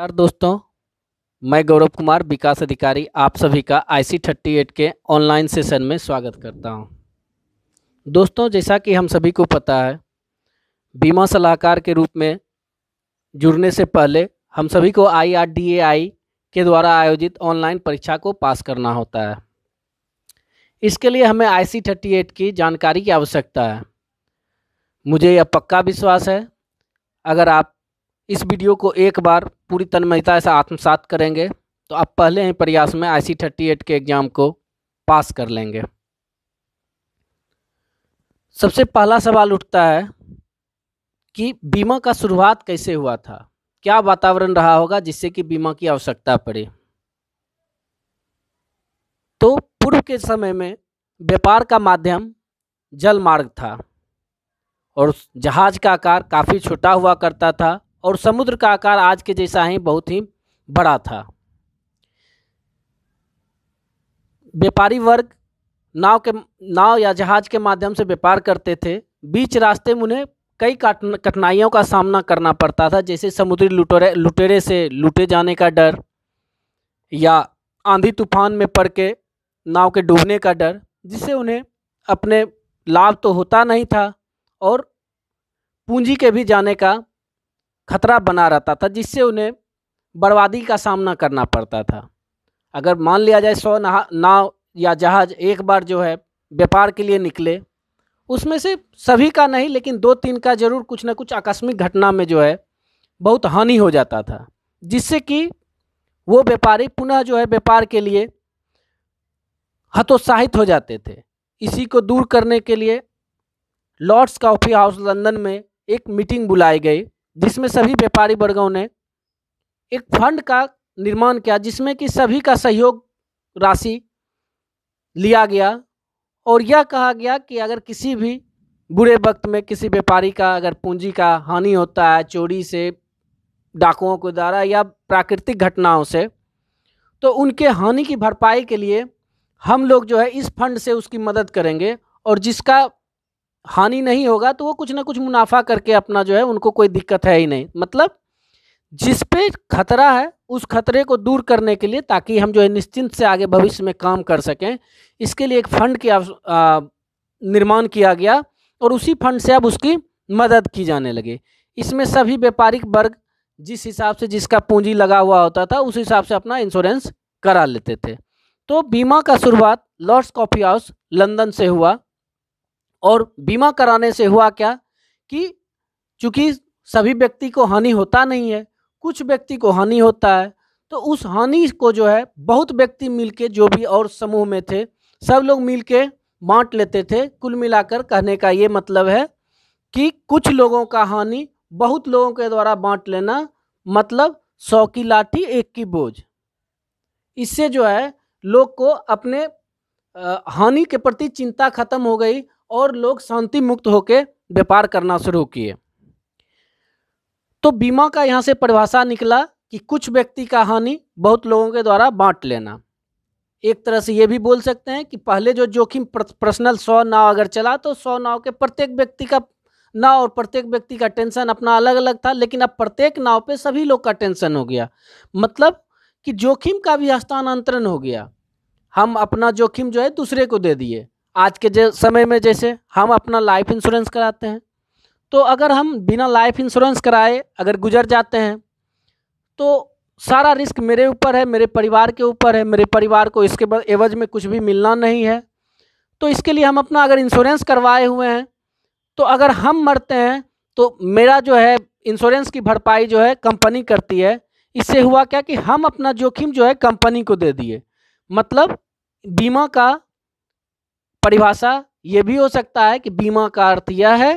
नमस्कार दोस्तों मैं गौरव कुमार विकास अधिकारी आप सभी का आई सी थर्टी एट के ऑनलाइन सेशन में स्वागत करता हूं। दोस्तों जैसा कि हम सभी को पता है बीमा सलाहकार के रूप में जुड़ने से पहले हम सभी को आई आर डी ए आई के द्वारा आयोजित ऑनलाइन परीक्षा को पास करना होता है इसके लिए हमें आई सी थर्टी एट की जानकारी की आवश्यकता है मुझे यह पक्का विश्वास है अगर आप इस वीडियो को एक बार पूरी तन्मयता से आत्मसात करेंगे तो आप पहले ही प्रयास में आई सी थर्टी एट के एग्ज़ाम को पास कर लेंगे सबसे पहला सवाल उठता है कि बीमा का शुरुआत कैसे हुआ था क्या वातावरण रहा होगा जिससे कि बीमा की आवश्यकता पड़ी तो पूर्व के समय में व्यापार का माध्यम जल मार्ग था और जहाज का आकार काफ़ी छोटा हुआ करता था और समुद्र का आकार आज के जैसा ही बहुत ही बड़ा था व्यापारी वर्ग नाव के नाव या जहाज के माध्यम से व्यापार करते थे बीच रास्ते में उन्हें कई कठिनाइयों का सामना करना पड़ता था जैसे समुद्री लुटेरे लुटेरे से लूटे जाने का डर या आंधी तूफान में पड़ के नाव के डूबने का डर जिससे उन्हें अपने लाभ तो होता नहीं था और पूंजी के भी जाने का खतरा बना रहता था जिससे उन्हें बर्बादी का सामना करना पड़ता था अगर मान लिया जाए सौ नाव या जहाज़ एक बार जो है व्यापार के लिए निकले उसमें से सभी का नहीं लेकिन दो तीन का जरूर कुछ ना कुछ आकस्मिक घटना में जो है बहुत हानि हो जाता था जिससे कि वो व्यापारी पुनः जो है व्यापार के लिए हतोत्साहित हो जाते थे इसी को दूर करने के लिए लॉर्ड्स कॉफ़ी हाउस लंदन में एक मीटिंग बुलाई गई जिसमें सभी व्यापारी वर्गों ने एक फंड का निर्माण किया जिसमें कि सभी का सहयोग राशि लिया गया और यह कहा गया कि अगर किसी भी बुरे वक्त में किसी व्यापारी का अगर पूंजी का हानि होता है चोरी से डाकुओं के द्वारा या प्राकृतिक घटनाओं से तो उनके हानि की भरपाई के लिए हम लोग जो है इस फंड से उसकी मदद करेंगे और जिसका हानि नहीं होगा तो वो कुछ ना कुछ मुनाफा करके अपना जो है उनको कोई दिक्कत है ही नहीं मतलब जिस पे खतरा है उस खतरे को दूर करने के लिए ताकि हम जो है निश्चिंत से आगे भविष्य में काम कर सकें इसके लिए एक फंड की निर्माण किया गया और उसी फंड से अब उसकी मदद की जाने लगे इसमें सभी व्यापारिक वर्ग जिस हिसाब से जिसका पूंजी लगा हुआ होता था उस हिसाब से अपना इंश्योरेंस करा लेते थे तो बीमा का शुरुआत लॉर्ड्स कॉफी हाउस लंदन से हुआ और बीमा कराने से हुआ क्या कि चूंकि सभी व्यक्ति को हानि होता नहीं है कुछ व्यक्ति को हानि होता है तो उस हानि को जो है बहुत व्यक्ति मिलके जो भी और समूह में थे सब लोग मिलके बांट लेते थे कुल मिलाकर कहने का ये मतलब है कि कुछ लोगों का हानि बहुत लोगों के द्वारा बांट लेना मतलब सौ की लाठी एक की बोझ इससे जो है लोग को अपने हानि के प्रति चिंता खत्म हो गई और लोग शांति मुक्त होकर व्यापार करना शुरू किए तो बीमा का यहाँ से परिभाषा निकला कि कुछ व्यक्ति का हानि बहुत लोगों के द्वारा बांट लेना एक तरह से ये भी बोल सकते हैं कि पहले जो जोखिम पर्सनल सौ नाव अगर चला तो सौ नाव के प्रत्येक व्यक्ति का नाव और प्रत्येक व्यक्ति का टेंशन अपना अलग अलग था लेकिन अब प्रत्येक नाव पे सभी लोग का टेंशन हो गया मतलब कि जोखिम का भी हस्तांतरण हो गया हम अपना जोखिम जो है दूसरे को दे दिए आज के जे समय में जैसे हम अपना लाइफ इंश्योरेंस कराते हैं तो अगर हम बिना लाइफ इंश्योरेंस कराए अगर गुजर जाते हैं तो सारा रिस्क मेरे ऊपर है मेरे परिवार के ऊपर है मेरे परिवार को इसके बाद एवज में कुछ भी मिलना नहीं है तो इसके लिए हम अपना अगर इंश्योरेंस करवाए हुए हैं तो अगर हम मरते हैं तो मेरा जो है इंश्योरेंस की भरपाई जो है कंपनी करती है इससे हुआ क्या कि हम अपना जोखिम जो है कंपनी को दे दिए मतलब बीमा का परिभाषा ये भी हो सकता है कि बीमा का अर्थ यह है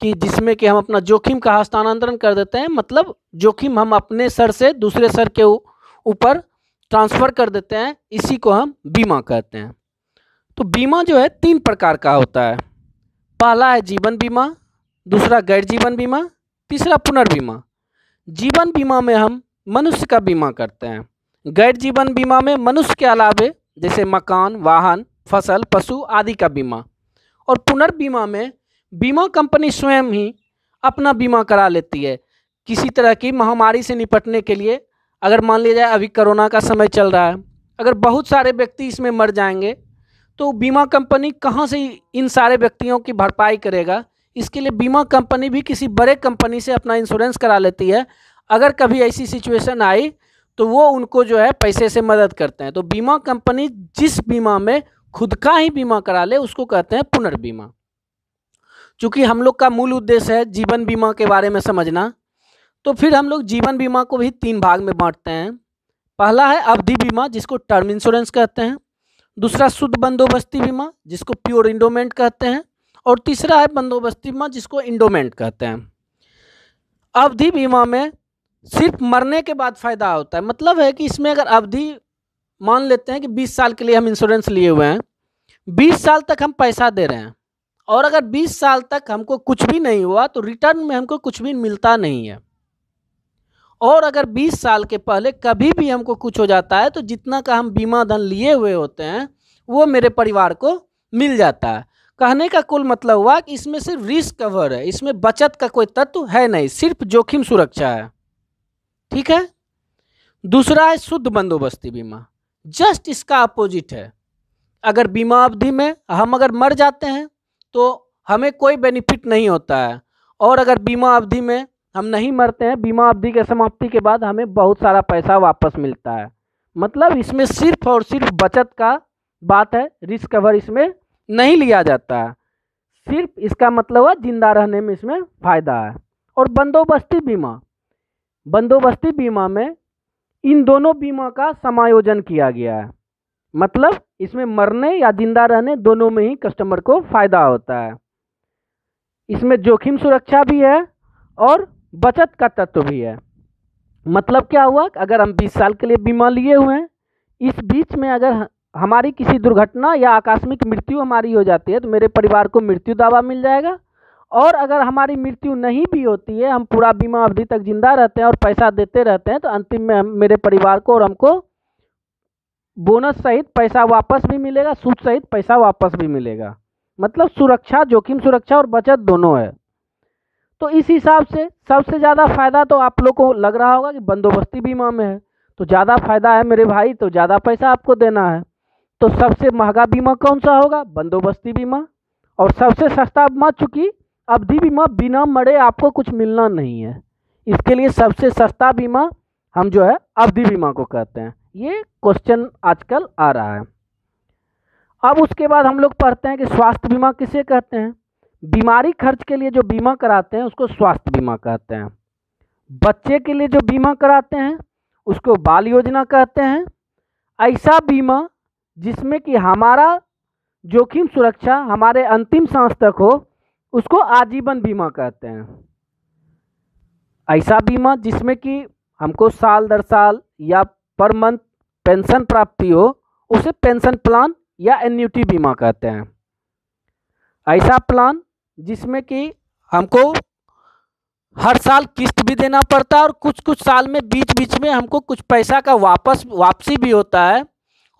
कि जिसमें कि हम अपना जोखिम का हस्तांतरण कर देते हैं मतलब जोखिम हम अपने सर से दूसरे सर के ऊपर ट्रांसफ़र कर देते हैं इसी को हम बीमा कहते हैं तो बीमा जो है तीन प्रकार का होता है पहला है जीवन बीमा दूसरा गैर जीवन बीमा तीसरा पुनर्बीमा जीवन बीमा में हम मनुष्य का बीमा करते हैं गैर जीवन बीमा में मनुष्य के अलावे जैसे मकान वाहन फसल पशु आदि का बीमा और पुनर्बीमा में बीमा कंपनी स्वयं ही अपना बीमा करा लेती है किसी तरह की महामारी से निपटने के लिए अगर मान लिया जाए अभी कोरोना का समय चल रहा है अगर बहुत सारे व्यक्ति इसमें मर जाएंगे तो बीमा कंपनी कहाँ से इन सारे व्यक्तियों की भरपाई करेगा इसके लिए बीमा कंपनी भी किसी बड़े कंपनी से अपना इंश्योरेंस करा लेती है अगर कभी ऐसी सिचुएशन आई तो वो उनको जो है पैसे से मदद करते हैं तो बीमा कंपनी जिस बीमा में खुद का ही बीमा करा ले उसको कहते हैं पुनर्बीमा चूंकि हम लोग का मूल उद्देश्य है जीवन बीमा के बारे में समझना तो फिर हम लोग जीवन बीमा को भी तीन भाग में बांटते हैं पहला है अवधि बीमा जिसको टर्म इंश्योरेंस कहते हैं दूसरा शुद्ध बंदोबस्ती बीमा जिसको प्योर इंडोमेंट कहते हैं और तीसरा है बंदोबस्ती बीमा जिसको इंडोमेंट कहते हैं अवधि बीमा में सिर्फ मरने के बाद फ़ायदा होता है मतलब है कि इसमें अगर अवधि मान लेते हैं कि बीस साल के लिए हम इंश्योरेंस लिए हुए हैं बीस साल तक हम पैसा दे रहे हैं और अगर बीस साल तक हमको कुछ भी नहीं हुआ तो रिटर्न में हमको कुछ भी मिलता नहीं है और अगर 20 साल के पहले कभी भी हमको कुछ हो जाता है तो जितना का हम बीमा धन लिए हुए होते हैं वो मेरे परिवार को मिल जाता है कहने का कुल मतलब हुआ कि इसमें सिर्फ रिस्क कवर है इसमें बचत का कोई तत्व है नहीं सिर्फ जोखिम सुरक्षा है ठीक है दूसरा है शुद्ध बंदोबस्ती बीमा जस्ट इसका अपोजिट है अगर बीमा अवधि में हम अगर मर जाते हैं तो हमें कोई बेनिफिट नहीं होता है और अगर बीमा अवधि में हम नहीं मरते हैं बीमा अवधि के समाप्ति के बाद हमें बहुत सारा पैसा वापस मिलता है मतलब इसमें सिर्फ और सिर्फ बचत का बात है रिस्क कवर इसमें नहीं लिया जाता है सिर्फ इसका मतलब है जिंदा रहने में इसमें फ़ायदा है और बंदोबस्ती बीमा बंदोबस्ती बीमा में इन दोनों बीमा का समायोजन किया गया है मतलब इसमें मरने या जिंदा रहने दोनों में ही कस्टमर को फ़ायदा होता है इसमें जोखिम सुरक्षा भी है और बचत का तत्व भी है मतलब क्या हुआ अगर हम 20 साल के लिए बीमा लिए हुए हैं इस बीच में अगर हमारी किसी दुर्घटना या आकस्मिक मृत्यु हमारी हो जाती है तो मेरे परिवार को मृत्यु दावा मिल जाएगा और अगर हमारी मृत्यु नहीं भी होती है हम पूरा बीमा अवधि तक जिंदा रहते हैं और पैसा देते रहते हैं तो अंतिम में हम मेरे परिवार को और हमको बोनस सहित पैसा वापस भी मिलेगा सूद सहित पैसा वापस भी मिलेगा मतलब सुरक्षा जोखिम सुरक्षा और बचत दोनों है तो इस हिसाब से सबसे ज़्यादा फ़ायदा तो आप लोग को लग रहा होगा कि बंदोबस्ती बीमा में है तो ज़्यादा फ़ायदा है मेरे भाई तो ज़्यादा पैसा आपको देना है तो सबसे महंगा बीमा कौन सा होगा बंदोबस्ती बीमा और सबसे सस्ता बीमा चूँकि अवधि बीमा बिना मरे आपको कुछ मिलना नहीं है इसके लिए सबसे सस्ता बीमा हम जो है अवधि बीमा को कहते हैं ये क्वेश्चन आजकल आ रहा है अब उसके बाद हम लोग पढ़ते हैं कि स्वास्थ्य बीमा किसे कहते हैं बीमारी खर्च के लिए जो बीमा कराते हैं उसको स्वास्थ्य बीमा कहते हैं बच्चे के लिए जो बीमा कराते हैं उसको बाल योजना कहते हैं ऐसा बीमा जिसमें कि हमारा जोखिम सुरक्षा हमारे अंतिम सांस तक हो उसको आजीवन बीमा कहते हैं ऐसा बीमा जिसमें कि हमको साल दर साल या पर मंथ पेंशन प्राप्ति हो उसे पेंशन प्लान या एन्यूटी बीमा कहते हैं ऐसा प्लान जिसमें कि हमको हर साल किस्त भी देना पड़ता है और कुछ कुछ साल में बीच बीच में हमको कुछ पैसा का वापस वापसी भी होता है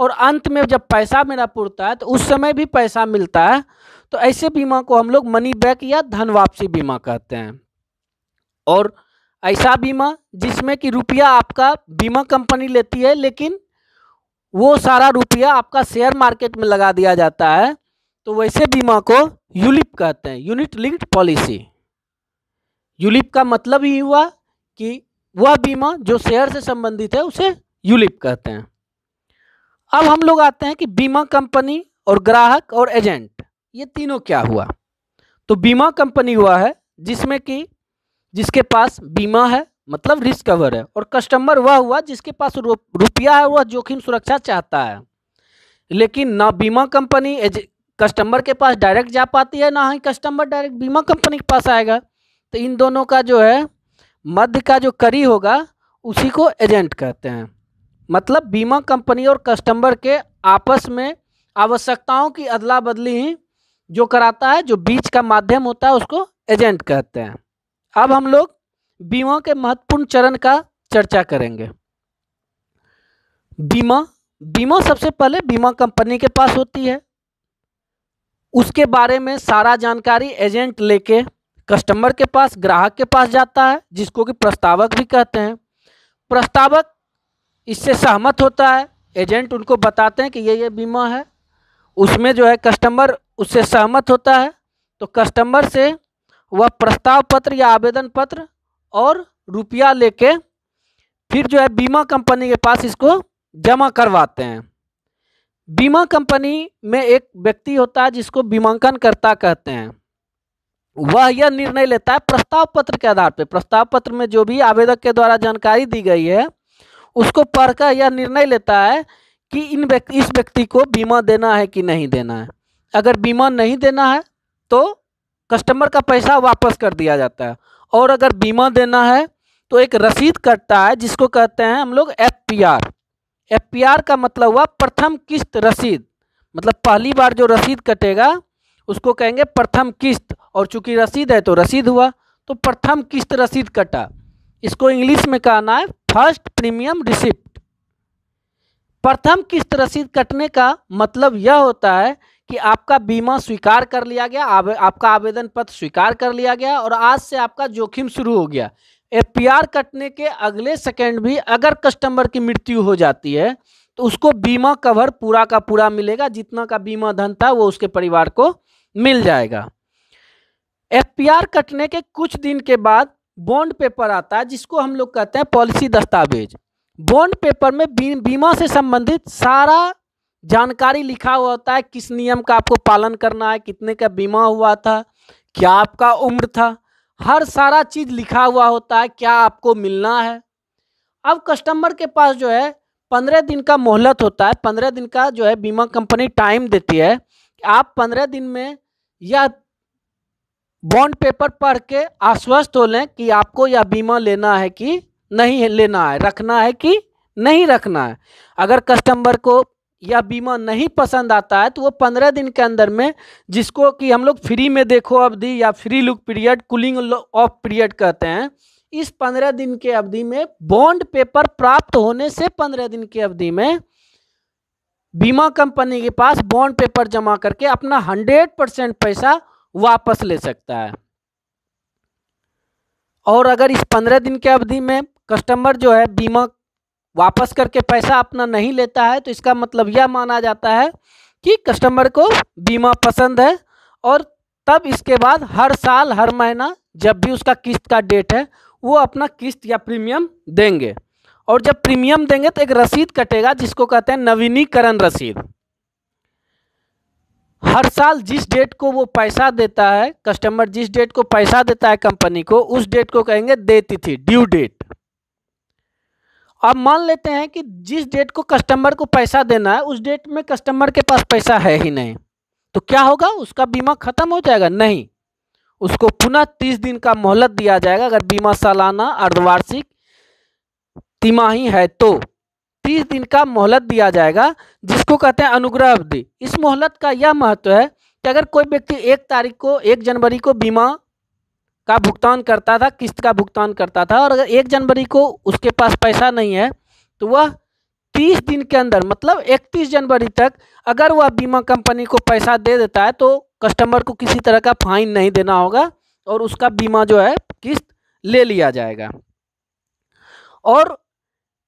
और अंत में जब पैसा मेरा पुरता है तो उस समय भी पैसा मिलता है तो ऐसे बीमा को हम लोग मनी बैक या धन वापसी बीमा कहते हैं और ऐसा बीमा जिसमें कि रुपया आपका बीमा कंपनी लेती है लेकिन वो सारा रुपया आपका शेयर मार्केट में लगा दिया जाता है तो वैसे बीमा को यूलिप कहते हैं यूनिट लिंक्ड पॉलिसी यूलिप का मतलब ही हुआ कि वह बीमा जो शेयर से संबंधित है उसे यूलिप कहते हैं अब हम लोग आते हैं कि बीमा कंपनी और ग्राहक और एजेंट ये तीनों क्या हुआ तो बीमा कंपनी हुआ है जिसमें कि जिसके पास बीमा है मतलब रिस्क कवर है और कस्टमर वह हुआ जिसके पास रुपया है वह जोखिम सुरक्षा चाहता है लेकिन ना बीमा कंपनी कस्टमर के पास डायरेक्ट जा पाती है ना ही कस्टमर डायरेक्ट बीमा कंपनी के पास आएगा तो इन दोनों का जो है मध्य का जो करी होगा उसी को एजेंट कहते हैं मतलब बीमा कंपनी और कस्टमर के आपस में आवश्यकताओं की अदला बदली ही जो कराता है जो बीच का माध्यम होता है उसको एजेंट कहते हैं अब हम लोग बीमा के महत्वपूर्ण चरण का चर्चा करेंगे बीमा बीमा सबसे पहले बीमा कंपनी के पास होती है उसके बारे में सारा जानकारी एजेंट लेके कस्टमर के पास ग्राहक के पास जाता है जिसको कि प्रस्तावक भी कहते हैं प्रस्तावक इससे सहमत होता है एजेंट उनको बताते हैं कि ये ये बीमा है उसमें जो है कस्टमर उससे सहमत होता है तो कस्टमर से वह प्रस्ताव पत्र या आवेदन पत्र और रुपया लेके फिर जो है बीमा कंपनी के पास इसको जमा करवाते हैं बीमा कंपनी में एक व्यक्ति होता है जिसको बीमांकन करता कहते हैं वह यह निर्णय लेता है प्रस्ताव पत्र के आधार पर प्रस्ताव पत्र में जो भी आवेदक के द्वारा जानकारी दी गई है उसको पढ़कर यह निर्णय लेता है कि इन व्यक्ति इस व्यक्ति को बीमा देना है कि नहीं देना है अगर बीमा नहीं देना है तो कस्टमर का पैसा वापस कर दिया जाता है और अगर बीमा देना है तो एक रसीद कटता है जिसको कहते हैं हम लोग F P R F P R का मतलब हुआ प्रथम किस्त रसीद मतलब पहली बार जो रसीद कटेगा उसको कहेंगे प्रथम किस्त और चूंकि रसीद है तो रसीद हुआ तो प्रथम किस्त रसीद कटा इसको इंग्लिश में कहना है फर्स्ट प्रीमियम रिसिप्ट प्रथम किस्त रसीद कटने का मतलब यह होता है कि आपका बीमा स्वीकार कर लिया गया आव, आपका आवेदन पत्र स्वीकार कर लिया गया और आज से आपका जोखिम शुरू हो गया एफपीआर कटने के अगले सेकंड भी अगर कस्टमर की मृत्यु हो जाती है तो उसको बीमा कवर पूरा का पूरा मिलेगा जितना का बीमा धन था वो उसके परिवार को मिल जाएगा एफपीआर कटने के कुछ दिन के बाद बॉन्ड पेपर आता है जिसको हम लोग कहते हैं पॉलिसी दस्तावेज बॉन्ड पेपर में बीमा से संबंधित सारा जानकारी लिखा हुआ होता है किस नियम का आपको पालन करना है कितने का बीमा हुआ था क्या आपका उम्र था हर सारा चीज़ लिखा हुआ होता है क्या आपको मिलना है अब कस्टमर के पास जो है पंद्रह दिन का मोहलत होता है पंद्रह दिन का जो है बीमा कंपनी टाइम देती है कि आप पंद्रह दिन में या बॉन्ड पेपर पढ़ के आश्वस्त हो लें कि आपको यह बीमा लेना है कि नहीं लेना है रखना है कि नहीं रखना है अगर कस्टमर को यह बीमा नहीं पसंद आता है तो वो पंद्रह दिन के अंदर में जिसको कि हम लोग फ्री में देखो अवधि या free look period cooling off period कहते हैं इस पंद्रह दिन के अवधि में बॉन्ड पेपर प्राप्त होने से पंद्रह दिन की अवधि में बीमा कंपनी के पास बॉन्ड पेपर जमा करके अपना हंड्रेड परसेंट पैसा वापस ले सकता है और अगर इस पंद्रह दिन के अवधि में कस्टमर जो है बीमा वापस करके पैसा अपना नहीं लेता है तो इसका मतलब यह माना जाता है कि कस्टमर को बीमा पसंद है और तब इसके बाद हर साल हर महीना जब भी उसका किस्त का डेट है वो अपना किस्त या प्रीमियम देंगे और जब प्रीमियम देंगे तो एक रसीद कटेगा जिसको कहते हैं नवीनीकरण रसीद हर साल जिस डेट को वो पैसा देता है कस्टमर जिस डेट को पैसा देता है कंपनी को उस डेट को कहेंगे दे तिथि ड्यू डेट अब मान लेते हैं कि जिस डेट को कस्टमर को पैसा देना है उस डेट में कस्टमर के पास पैसा है ही नहीं तो क्या होगा उसका बीमा खत्म हो जाएगा नहीं उसको पुनः तीस दिन का मोहलत दिया जाएगा अगर बीमा सालाना अर्धवार्षिक तिमाही है तो तीस दिन का मोहलत दिया जाएगा जिसको कहते हैं अनुग्रह अवधि इस मोहलत का यह महत्व है कि अगर कोई व्यक्ति एक तारीख को एक जनवरी को बीमा का भुगतान करता था किस्त का भुगतान करता था और अगर एक जनवरी को उसके पास पैसा नहीं है तो वह तीस दिन के अंदर मतलब इकतीस जनवरी तक अगर वह बीमा कंपनी को पैसा दे देता है तो कस्टमर को किसी तरह का फाइन नहीं देना होगा और उसका बीमा जो है किस्त ले लिया जाएगा और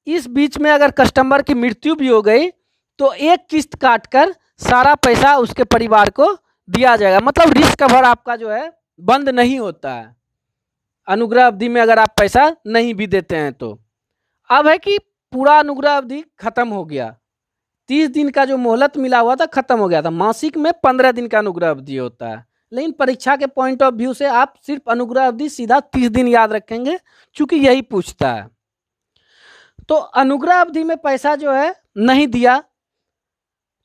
इस बीच में अगर कस्टमर की मृत्यु भी हो गई तो एक किस्त काट कर सारा पैसा उसके परिवार को दिया जाएगा मतलब रिस्क कवर आपका जो है बंद नहीं होता है अनुग्रह अवधि में अगर आप पैसा नहीं भी देते हैं तो अब है कि पूरा अनुग्रह अवधि खत्म हो गया तीस दिन का जो मोहलत मिला हुआ था खत्म हो गया था मासिक में पंद्रह दिन का अनुग्रह अवधि होता है लेकिन परीक्षा के पॉइंट ऑफ व्यू से आप सिर्फ अनुग्रह अवधि सीधा तीस दिन याद रखेंगे चूंकि यही पूछता है तो अनुग्रह अवधि में पैसा जो है नहीं दिया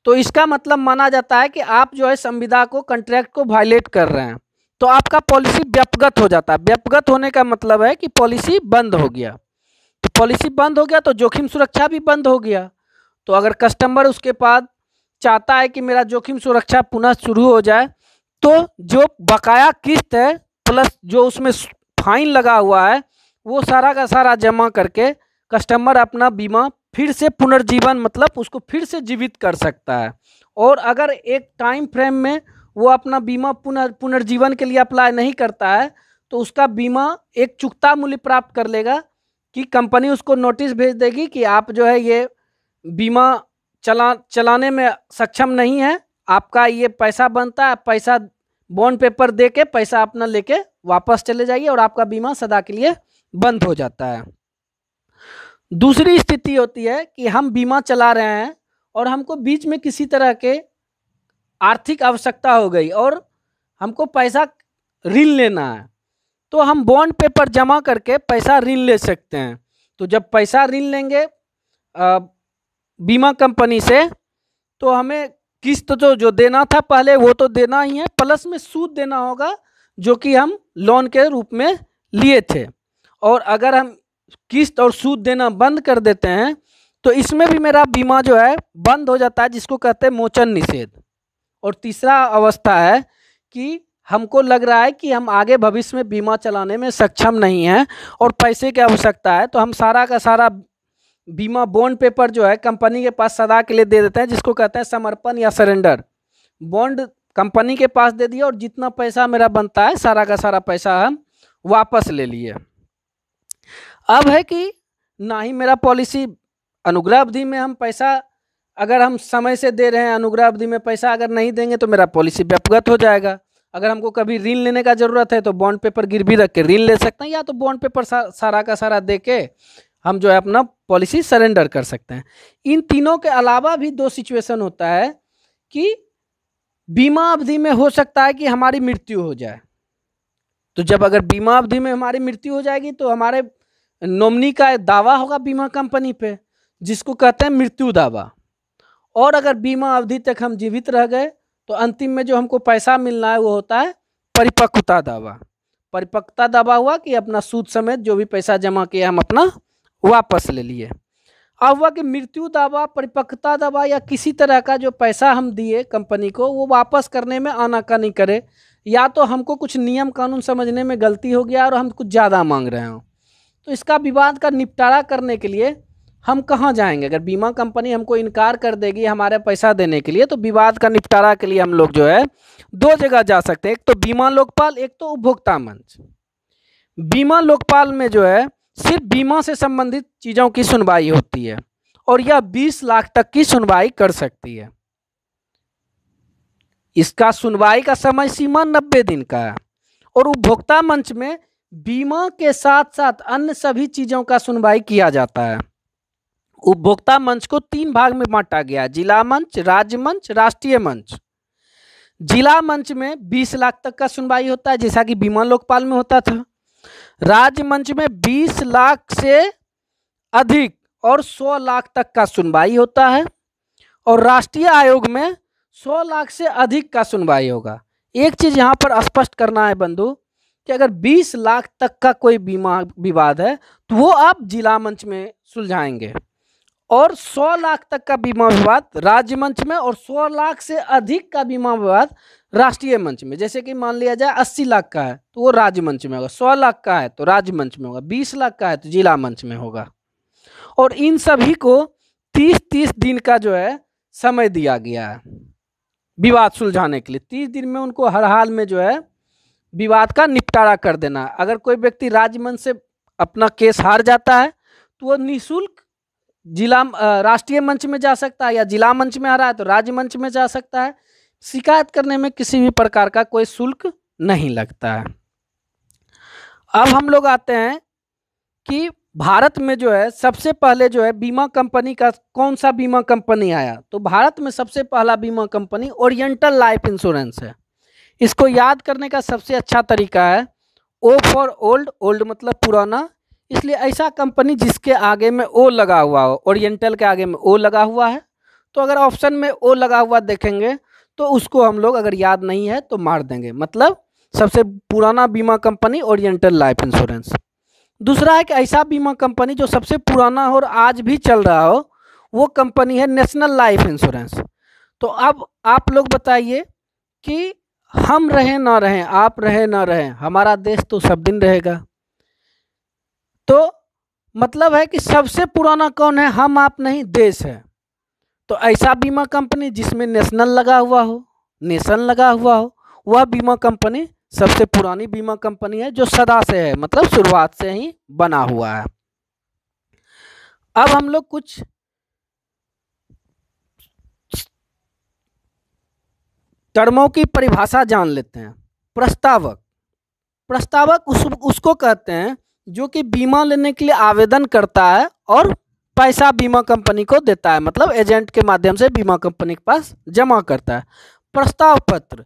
तो इसका मतलब माना जाता है कि आप जो है संविदा को कंट्रैक्ट को वायलेट कर रहे हैं तो आपका पॉलिसी व्यापगत हो जाता है व्यपगत होने का मतलब है कि पॉलिसी बंद हो गया तो पॉलिसी बंद हो गया तो जोखिम सुरक्षा भी बंद हो गया तो अगर कस्टमर उसके बाद चाहता है कि मेरा जोखिम सुरक्षा पुनः शुरू हो जाए तो जो बकाया किस्त है प्लस जो उसमें फाइन लगा हुआ है वो सारा का सारा जमा करके कस्टमर अपना बीमा फिर से पुनर्जीवन मतलब उसको फिर से जीवित कर सकता है और अगर एक टाइम फ्रेम में वो अपना बीमा पुनः पुनर्जीवन के लिए अप्लाई नहीं करता है तो उसका बीमा एक चुकता मूल्य प्राप्त कर लेगा कि कंपनी उसको नोटिस भेज देगी कि आप जो है ये बीमा चला चलाने में सक्षम नहीं है आपका ये पैसा बनता है पैसा बॉन्ड पेपर दे के पैसा अपना लेके वापस चले जाइए और आपका बीमा सदा के लिए बंद हो जाता है दूसरी स्थिति होती है कि हम बीमा चला रहे हैं और हमको बीच में किसी तरह के आर्थिक आवश्यकता हो गई और हमको पैसा ऋण लेना है तो हम बॉन्ड पेपर जमा करके पैसा ऋण ले सकते हैं तो जब पैसा ऋण लेंगे आ, बीमा कंपनी से तो हमें किस्त जो तो जो देना था पहले वो तो देना ही है प्लस में सूद देना होगा जो कि हम लोन के रूप में लिए थे और अगर हम किस्त और सूद देना बंद कर देते हैं तो इसमें भी मेरा बीमा जो है बंद हो जाता है जिसको कहते हैं मोचन निषेध और तीसरा अवस्था है कि हमको लग रहा है कि हम आगे भविष्य में बीमा चलाने में सक्षम नहीं हैं और पैसे की आवश्यकता है तो हम सारा का सारा बीमा बॉन्ड पेपर जो है कंपनी के पास सदा के लिए दे देते हैं जिसको कहते हैं समर्पण या सरेंडर बॉन्ड कंपनी के पास दे दिया और जितना पैसा मेरा बनता है सारा का सारा पैसा हम वापस ले लिए अब है कि ना ही मेरा पॉलिसी अनुग्रह अवधि में हम पैसा अगर हम समय से दे रहे हैं अनुग्रह अवधि में पैसा अगर नहीं देंगे तो मेरा पॉलिसी व्यपगत हो जाएगा अगर हमको कभी ऋण लेने का ज़रूरत है तो बॉन्ड पेपर गिर भी रख के ऋण ले सकते हैं या तो बॉन्ड पेपर सा, सारा का सारा दे के हम जो है अपना पॉलिसी सरेंडर कर सकते हैं इन तीनों के अलावा भी दो सिचुएशन होता है कि बीमा अवधि में हो सकता है कि हमारी मृत्यु हो जाए तो जब अगर बीमा अवधि में हमारी मृत्यु हो जाएगी तो हमारे नॉमनी का दावा होगा बीमा कंपनी पे जिसको कहते हैं मृत्यु दावा और अगर बीमा अवधि तक हम जीवित रह गए तो अंतिम में जो हमको पैसा मिलना है वो होता है परिपक्वता दावा परिपक्वता दावा हुआ कि अपना सूद समेत जो भी पैसा जमा किया हम अपना वापस ले लिए अब हुआ कि मृत्यु दावा परिपक्वता दावा या किसी तरह का जो पैसा हम दिए कंपनी को वो वापस करने में आनाकानी करे या तो हमको कुछ नियम कानून समझने में गलती हो गया और हम कुछ ज़्यादा मांग रहे हों तो इसका विवाद का निपटारा करने के लिए हम कहाँ जाएंगे अगर बीमा कंपनी हमको इनकार कर देगी हमारे पैसा देने के लिए तो विवाद का निपटारा के लिए हम लोग जो है दो जगह जा सकते हैं एक तो बीमा लोकपाल एक तो उपभोक्ता मंच बीमा लोकपाल में जो है सिर्फ बीमा से संबंधित चीज़ों की सुनवाई होती है और यह 20 लाख तक की सुनवाई कर सकती है इसका सुनवाई का समय सीमा नब्बे दिन का है और उपभोक्ता मंच में बीमा के साथ साथ अन्य सभी चीजों का सुनवाई किया जाता है उपभोक्ता मंच को तीन भाग में बांटा गया जिला मंच राज्य मंच राष्ट्रीय मंच जिला मंच में 20 लाख तक का सुनवाई होता है जैसा कि बीमा लोकपाल में होता था राज्य मंच में 20 लाख से अधिक और 100 लाख तक का सुनवाई होता है और राष्ट्रीय आयोग में 100 लाख से अधिक का सुनवाई होगा एक चीज यहाँ पर स्पष्ट करना है बंधु कि अगर 20 लाख तक का कोई बीमा विवाद है तो वो आप जिला मंच में सुलझाएंगे और 100 लाख तक का बीमा विवाद राज्य मंच में और 100 लाख से अधिक का बीमा विवाद राष्ट्रीय मंच में जैसे कि मान लिया जाए 80 लाख का है तो वो राज्य मंच में होगा 100 लाख का है तो राज्य मंच में होगा 20 लाख का है तो जिला मंच में होगा और इन सभी को 30-30 दिन का जो है समय दिया गया है विवाद सुलझाने के लिए तीस दिन में उनको हर हाल में जो है विवाद का निपटारा कर देना अगर कोई व्यक्ति मंच से अपना केस हार जाता है तो वह निःशुल्क जिला राष्ट्रीय मंच में जा सकता है या जिला मंच में आ रहा है तो राज्य मंच में जा सकता है शिकायत करने में किसी भी प्रकार का कोई शुल्क नहीं लगता है अब हम लोग आते हैं कि भारत में जो है सबसे पहले जो है बीमा कंपनी का कौन सा बीमा कंपनी आया तो भारत में सबसे पहला बीमा कंपनी ओरिएंटल लाइफ इंश्योरेंस है इसको याद करने का सबसे अच्छा तरीका है ओ फॉर ओल्ड ओल्ड मतलब पुराना इसलिए ऐसा कंपनी जिसके आगे में ओ लगा हुआ हो ओरिएंटल के आगे में ओ लगा हुआ है तो अगर ऑप्शन में ओ लगा हुआ देखेंगे तो उसको हम लोग अगर याद नहीं है तो मार देंगे मतलब सबसे पुराना बीमा कंपनी ओरिएंटल लाइफ इंश्योरेंस दूसरा है कि ऐसा बीमा कंपनी जो सबसे पुराना हो और आज भी चल रहा हो वो कंपनी है नेशनल लाइफ इंश्योरेंस तो अब आप लोग बताइए कि हम रहें ना रहें आप रहें ना रहें हमारा देश तो सब दिन रहेगा तो मतलब है कि सबसे पुराना कौन है हम आप नहीं देश है तो ऐसा बीमा कंपनी जिसमें नेशनल लगा हुआ हो नेशन लगा हुआ हो वह बीमा कंपनी सबसे पुरानी बीमा कंपनी है जो सदा से है मतलब शुरुआत से ही बना हुआ है अब हम लोग कुछ टर्मों की परिभाषा जान लेते हैं प्रस्तावक प्रस्तावक उस, उसको कहते हैं जो कि बीमा लेने के लिए आवेदन करता है और पैसा बीमा कंपनी को देता है मतलब एजेंट के माध्यम से बीमा कंपनी के पास जमा करता है प्रस्ताव पत्र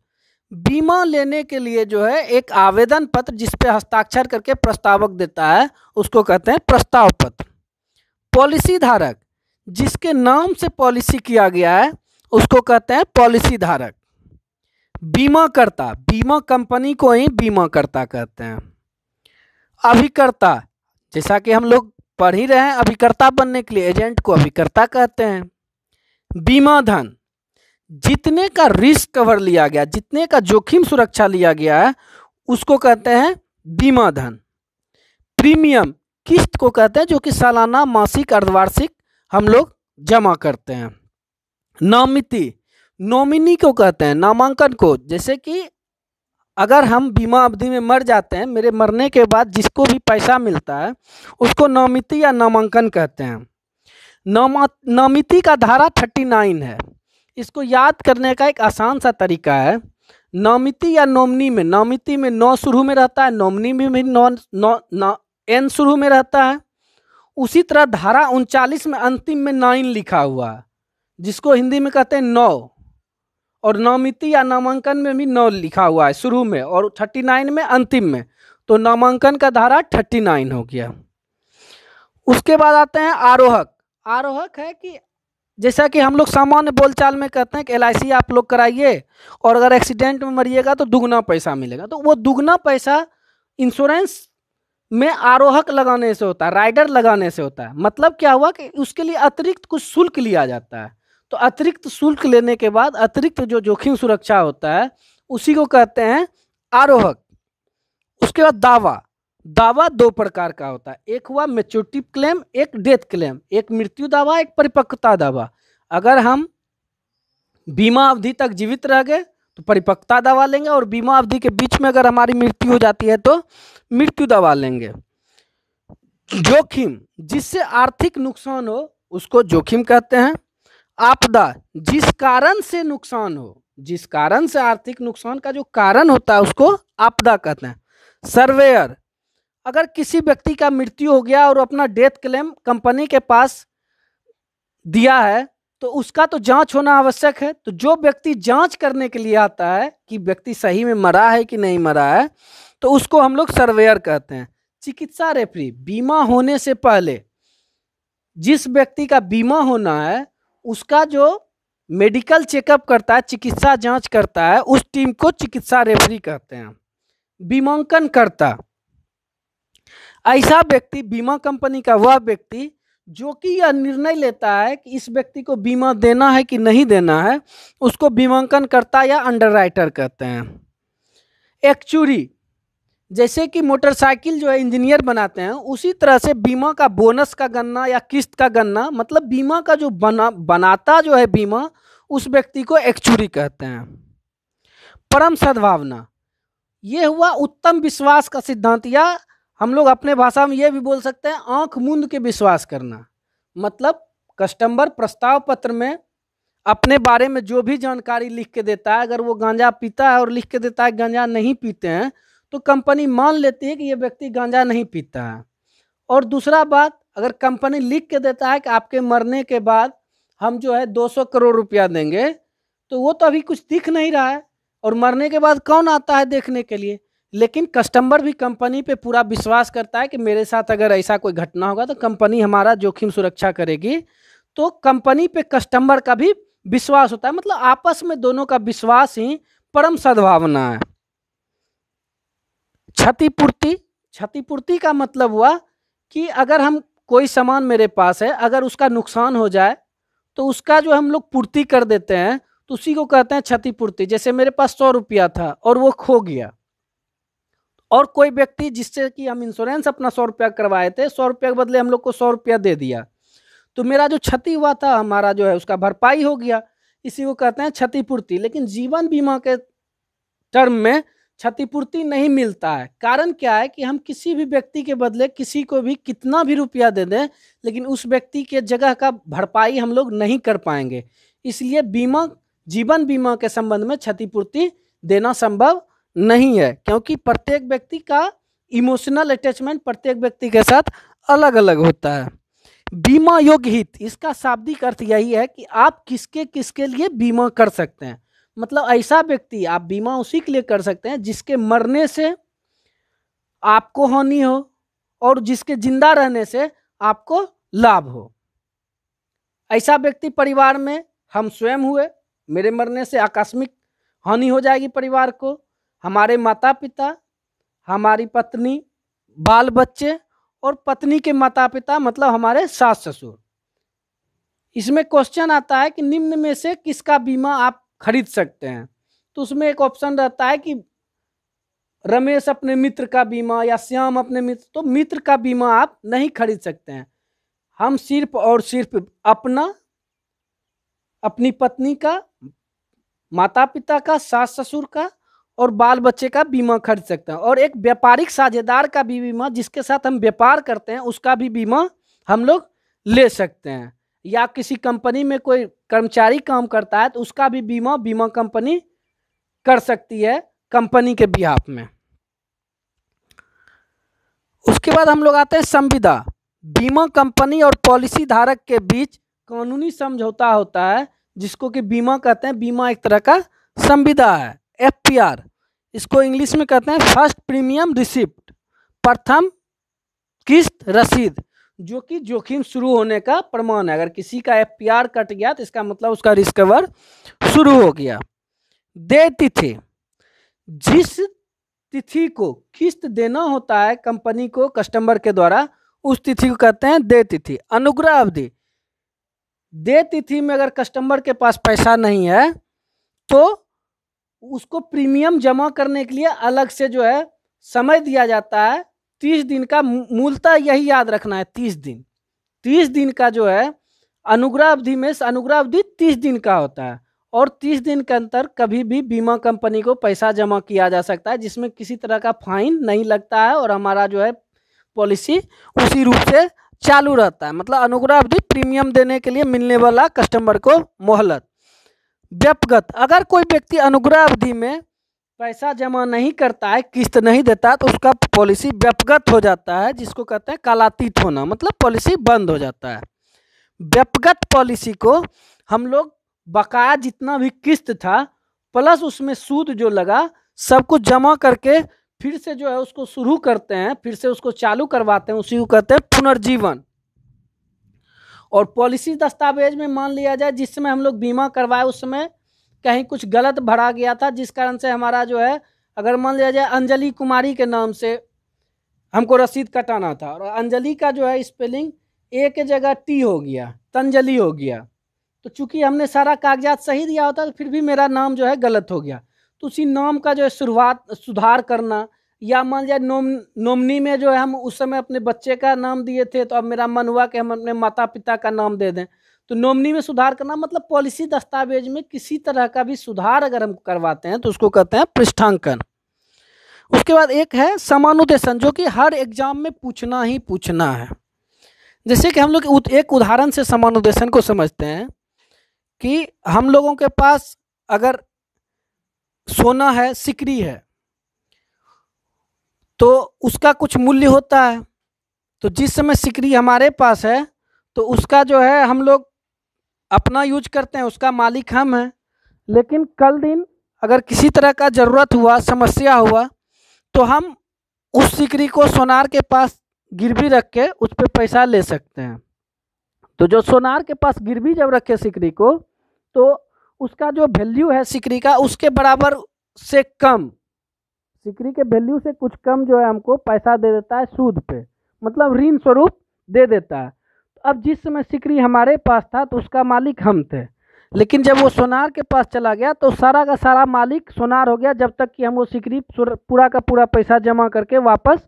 बीमा लेने के लिए जो है एक आवेदन पत्र जिस पे हस्ताक्षर करके प्रस्तावक देता है उसको कहते हैं प्रस्ताव पत्र पॉलिसी धारक जिसके नाम से पॉलिसी किया गया है उसको कहते हैं पॉलिसी धारक बीमाकर्ता बीमा कंपनी को ही बीमाकर्ता कहते हैं अभिकर्ता जैसा कि हम लोग पढ़ ही रहे हैं अभिकर्ता बनने के लिए एजेंट को अभिकर्ता कहते हैं बीमा धन जितने का रिस्क कवर लिया गया जितने का जोखिम सुरक्षा लिया गया है उसको कहते हैं बीमा धन प्रीमियम किस्त को कहते हैं जो कि सालाना मासिक अर्धवार्षिक हम लोग जमा करते हैं नामिति नॉमिनी को कहते हैं नामांकन को जैसे कि अगर हम बीमा अवधि में मर जाते हैं मेरे मरने के बाद जिसको भी पैसा मिलता है उसको नॉमिति या नामांकन कहते हैं नौमा का धारा थर्टी नाइन है इसको याद करने का एक आसान सा तरीका है नॉमिति या नॉमिनी में नॉमिति में नौ शुरू में रहता है नॉमिनी में भी नौ नौ नौ एन शुरू में रहता है उसी तरह धारा उनचालीस में अंतिम में नाइन लिखा हुआ है जिसको हिंदी में कहते हैं नौ और नामिति या नामांकन में भी नौ लिखा हुआ है शुरू में और थर्टी नाइन में अंतिम में तो नामांकन का धारा थर्टी नाइन हो गया उसके बाद आते हैं आरोहक आरोहक है कि जैसा कि हम लोग सामान्य बोलचाल में कहते हैं कि एल आप लोग कराइए और अगर एक्सीडेंट में मरिएगा तो दुगना पैसा मिलेगा तो वो दुगना पैसा इंश्योरेंस में आरोहक लगाने से होता है राइडर लगाने से होता है मतलब क्या हुआ कि उसके लिए अतिरिक्त कुछ शुल्क लिया जाता है तो अतिरिक्त शुल्क लेने के बाद अतिरिक्त जो जोखिम सुरक्षा होता है उसी को कहते हैं आरोहक उसके बाद दावा दावा दो प्रकार का होता है एक हुआ मेच्योरिटी क्लेम एक डेथ क्लेम एक मृत्यु दावा एक परिपक्वता दावा अगर हम बीमा अवधि तक जीवित रह गए तो परिपक्वता दवा लेंगे और बीमा अवधि के बीच में अगर हमारी मृत्यु हो जाती है तो मृत्यु दवा लेंगे जोखिम जिससे आर्थिक नुकसान हो उसको जोखिम कहते हैं आपदा जिस कारण से नुकसान हो जिस कारण से आर्थिक नुकसान का जो कारण होता है उसको आपदा कहते हैं सर्वेयर अगर किसी व्यक्ति का मृत्यु हो गया और अपना डेथ क्लेम कंपनी के पास दिया है तो उसका तो जांच होना आवश्यक है तो जो व्यक्ति जांच करने के लिए आता है कि व्यक्ति सही में मरा है कि नहीं मरा है तो उसको हम लोग सर्वेयर कहते हैं चिकित्सा रेफरी बीमा होने से पहले जिस व्यक्ति का बीमा होना है उसका जो मेडिकल चेकअप करता है चिकित्सा जांच करता है उस टीम को चिकित्सा रेफरी कहते हैं बीमांकन करता ऐसा व्यक्ति बीमा कंपनी का वह व्यक्ति जो कि यह निर्णय लेता है कि इस व्यक्ति को बीमा देना है कि नहीं देना है उसको बीमांकन करता या अंडर कहते हैं एक्चुरी जैसे कि मोटरसाइकिल जो है इंजीनियर बनाते हैं उसी तरह से बीमा का बोनस का गन्ना या किस्त का गन्ना मतलब बीमा का जो बना बनाता जो है बीमा उस व्यक्ति को एक्चुरी कहते हैं परम सद्भावना ये हुआ उत्तम विश्वास का सिद्धांत या हम लोग अपने भाषा में ये भी बोल सकते हैं आंख मूंद के विश्वास करना मतलब कस्टमर प्रस्ताव पत्र में अपने बारे में जो भी जानकारी लिख के देता है अगर वो गांजा पीता है और लिख के देता है गांजा नहीं पीते हैं तो कंपनी मान लेती है कि ये व्यक्ति गांजा नहीं पीता है और दूसरा बात अगर कंपनी लिख के देता है कि आपके मरने के बाद हम जो है 200 करोड़ रुपया देंगे तो वो तो अभी कुछ दिख नहीं रहा है और मरने के बाद कौन आता है देखने के लिए लेकिन कस्टमर भी कंपनी पे पूरा विश्वास करता है कि मेरे साथ अगर ऐसा कोई घटना होगा तो कंपनी हमारा जोखिम सुरक्षा करेगी तो कंपनी पे कस्टमर का भी विश्वास होता है मतलब आपस में दोनों का विश्वास ही परम सद्भावना है क्षतिपूर्ति क्षतिपूर्ति का मतलब हुआ कि अगर हम कोई सामान मेरे पास है अगर उसका नुकसान हो जाए तो उसका जो हम लोग पूर्ति कर देते हैं तो उसी को कहते हैं क्षतिपूर्ति जैसे मेरे पास सौ रुपया था और वो खो गया और कोई व्यक्ति जिससे कि हम इंश्योरेंस अपना सौ रुपया करवाए थे सौ रुपया के बदले हम लोग को सौ रुपया दे दिया तो मेरा जो क्षति हुआ था हमारा जो है उसका भरपाई हो गया इसी को कहते हैं क्षतिपूर्ति लेकिन जीवन बीमा के टर्म में क्षतिपूर्ति नहीं मिलता है कारण क्या है कि हम किसी भी व्यक्ति के बदले किसी को भी कितना भी रुपया दे दें लेकिन उस व्यक्ति के जगह का भरपाई हम लोग नहीं कर पाएंगे इसलिए बीमा जीवन बीमा के संबंध में क्षतिपूर्ति देना संभव नहीं है क्योंकि प्रत्येक व्यक्ति का इमोशनल अटैचमेंट प्रत्येक व्यक्ति के साथ अलग अलग होता है बीमा योग्य हित इसका शाब्दिक अर्थ यही है कि आप किसके किसके लिए बीमा कर सकते हैं मतलब ऐसा व्यक्ति आप बीमा उसी के लिए कर सकते हैं जिसके मरने से आपको हानि हो और जिसके जिंदा रहने से आपको लाभ हो ऐसा व्यक्ति परिवार में हम स्वयं हुए मेरे मरने से आकस्मिक हानि हो जाएगी परिवार को हमारे माता पिता हमारी पत्नी बाल बच्चे और पत्नी के माता पिता मतलब हमारे सास ससुर इसमें क्वेश्चन आता है कि निम्न में से किसका बीमा आप खरीद सकते हैं तो उसमें एक ऑप्शन रहता है कि रमेश अपने मित्र का बीमा या श्याम अपने मित्र तो मित्र का बीमा आप नहीं खरीद सकते हैं हम सिर्फ और सिर्फ अपना अपनी पत्नी का माता पिता का सास ससुर का और बाल बच्चे का बीमा खरीद सकते हैं और एक व्यापारिक साझेदार का भी बीमा जिसके साथ हम व्यापार करते हैं उसका भी बीमा हम लोग ले सकते हैं या किसी कंपनी में कोई कर्मचारी काम करता है तो उसका भी बीमा बीमा कंपनी कर सकती है कंपनी के बिहाफ में उसके बाद हम लोग आते हैं संविदा बीमा कंपनी और पॉलिसी धारक के बीच कानूनी समझौता होता है जिसको कि बीमा कहते हैं बीमा एक तरह का संविदा है एफ पी आर इसको इंग्लिश में कहते हैं फर्स्ट प्रीमियम रिसिप्ट प्रथम किस्त रसीद जो कि जोखिम शुरू होने का प्रमाण है अगर किसी का एफ कट गया तो इसका मतलब उसका रिस्कवर शुरू हो गया दे तिथि जिस तिथि को किस्त देना होता है कंपनी को कस्टमर के द्वारा उस तिथि को कहते हैं दे तिथि अनुग्रह अवधि दे तिथि में अगर कस्टमर के पास पैसा नहीं है तो उसको प्रीमियम जमा करने के लिए अलग से जो है समय दिया जाता है तीस दिन का मूलतः यही याद रखना है तीस दिन तीस दिन का जो है अनुग्रह अवधि में अनुग्रह अवधि तीस दिन का होता है और तीस दिन के अंतर कभी भी बीमा कंपनी को पैसा जमा किया जा सकता है जिसमें किसी तरह का फाइन नहीं लगता है और हमारा जो है पॉलिसी उसी रूप से चालू रहता है मतलब अनुग्रह अवधि प्रीमियम देने के लिए मिलने वाला कस्टमर को मोहलत व्यपगत अगर कोई व्यक्ति अनुग्रह अवधि में पैसा जमा नहीं करता है किस्त नहीं देता है तो उसका पॉलिसी व्यपगत हो जाता है जिसको कहते हैं कालातीत होना मतलब पॉलिसी बंद हो जाता है व्यपगत पॉलिसी को हम लोग बकाया जितना भी किस्त था प्लस उसमें सूद जो लगा सब कुछ जमा करके फिर से जो है उसको शुरू करते हैं फिर से उसको चालू करवाते हैं उसी को कहते हैं पुनर्जीवन और पॉलिसी दस्तावेज में मान लिया जाए जिस समय हम लोग बीमा करवाए उस समय कहीं कुछ गलत भरा गया था जिस कारण से हमारा जो है अगर मान लिया जाए अंजलि कुमारी के नाम से हमको रसीद कटाना था और अंजलि का जो है स्पेलिंग ए के जगह टी हो गया तंजलि हो गया तो चूंकि हमने सारा कागजात सही दिया होता तो फिर भी मेरा नाम जो है गलत हो गया तो उसी नाम का जो है शुरुआत सुधार करना या मान लिया नोम नोमनी में जो है हम उस समय अपने बच्चे का नाम दिए थे तो अब मेरा मन हुआ कि हम अपने माता पिता का नाम दे दें तो नॉमनी में सुधार करना मतलब पॉलिसी दस्तावेज में किसी तरह का भी सुधार अगर हम करवाते हैं तो उसको कहते हैं पृष्ठांकन उसके बाद एक है समानुदेशन जो कि हर एग्जाम में पूछना ही पूछना है जैसे कि हम लोग एक उदाहरण से समानुदेशन को समझते हैं कि हम लोगों के पास अगर सोना है सिकरी है तो उसका कुछ मूल्य होता है तो जिस समय सिकरी हमारे पास है तो उसका जो है हम लोग अपना यूज करते हैं उसका मालिक हम हैं लेकिन कल दिन अगर किसी तरह का ज़रूरत हुआ समस्या हुआ तो हम उस सिकरी को सोनार के पास गिरवी रख के उस पर पैसा ले सकते हैं तो जो सोनार के पास गिरवी जब रखे सिकरी को तो उसका जो वैल्यू है सिकरी का उसके बराबर से कम सिकरी के वैल्यू से कुछ कम जो है हमको पैसा दे देता है सूद पे मतलब ऋण स्वरूप दे देता है अब जिस समय सिकरी हमारे पास था तो उसका मालिक हम थे लेकिन जब वो सोनार के पास चला गया तो सारा का सारा मालिक सोनार हो गया जब तक कि हम वो सिकरी पूरा का पूरा पैसा जमा करके वापस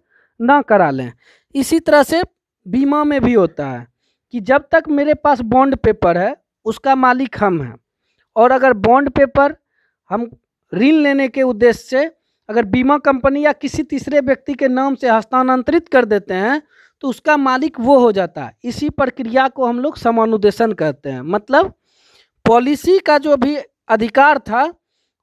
ना करा लें इसी तरह से बीमा में भी होता है कि जब तक मेरे पास बॉन्ड पेपर है उसका मालिक हम हैं और अगर बॉन्ड पेपर हम ऋण लेने के उद्देश्य से अगर बीमा कंपनी या किसी तीसरे व्यक्ति के नाम से हस्तांतरित कर देते हैं तो उसका मालिक वो हो जाता है इसी प्रक्रिया को हम लोग समानुदेशन कहते हैं मतलब पॉलिसी का जो भी अधिकार था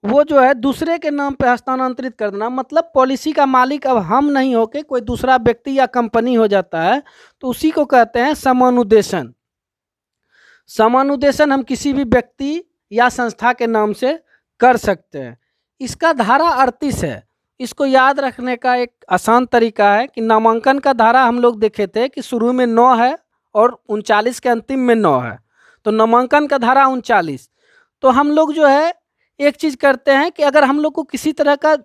वो जो है दूसरे के नाम पे हस्तांतरित कर देना मतलब पॉलिसी का मालिक अब हम नहीं होके कोई दूसरा व्यक्ति या कंपनी हो जाता है तो उसी को कहते हैं समानुदेशन समानुदेशन हम किसी भी व्यक्ति या संस्था के नाम से कर सकते हैं इसका धारा अड़तीस है इसको याद रखने का एक आसान तरीका है कि नामांकन का धारा हम लोग देखे थे कि शुरू में नौ है और उनचालीस के अंतिम में नौ है तो नामांकन का धारा उनचालीस तो हम लोग जो है एक चीज़ करते हैं कि अगर हम लोग को किसी तरह का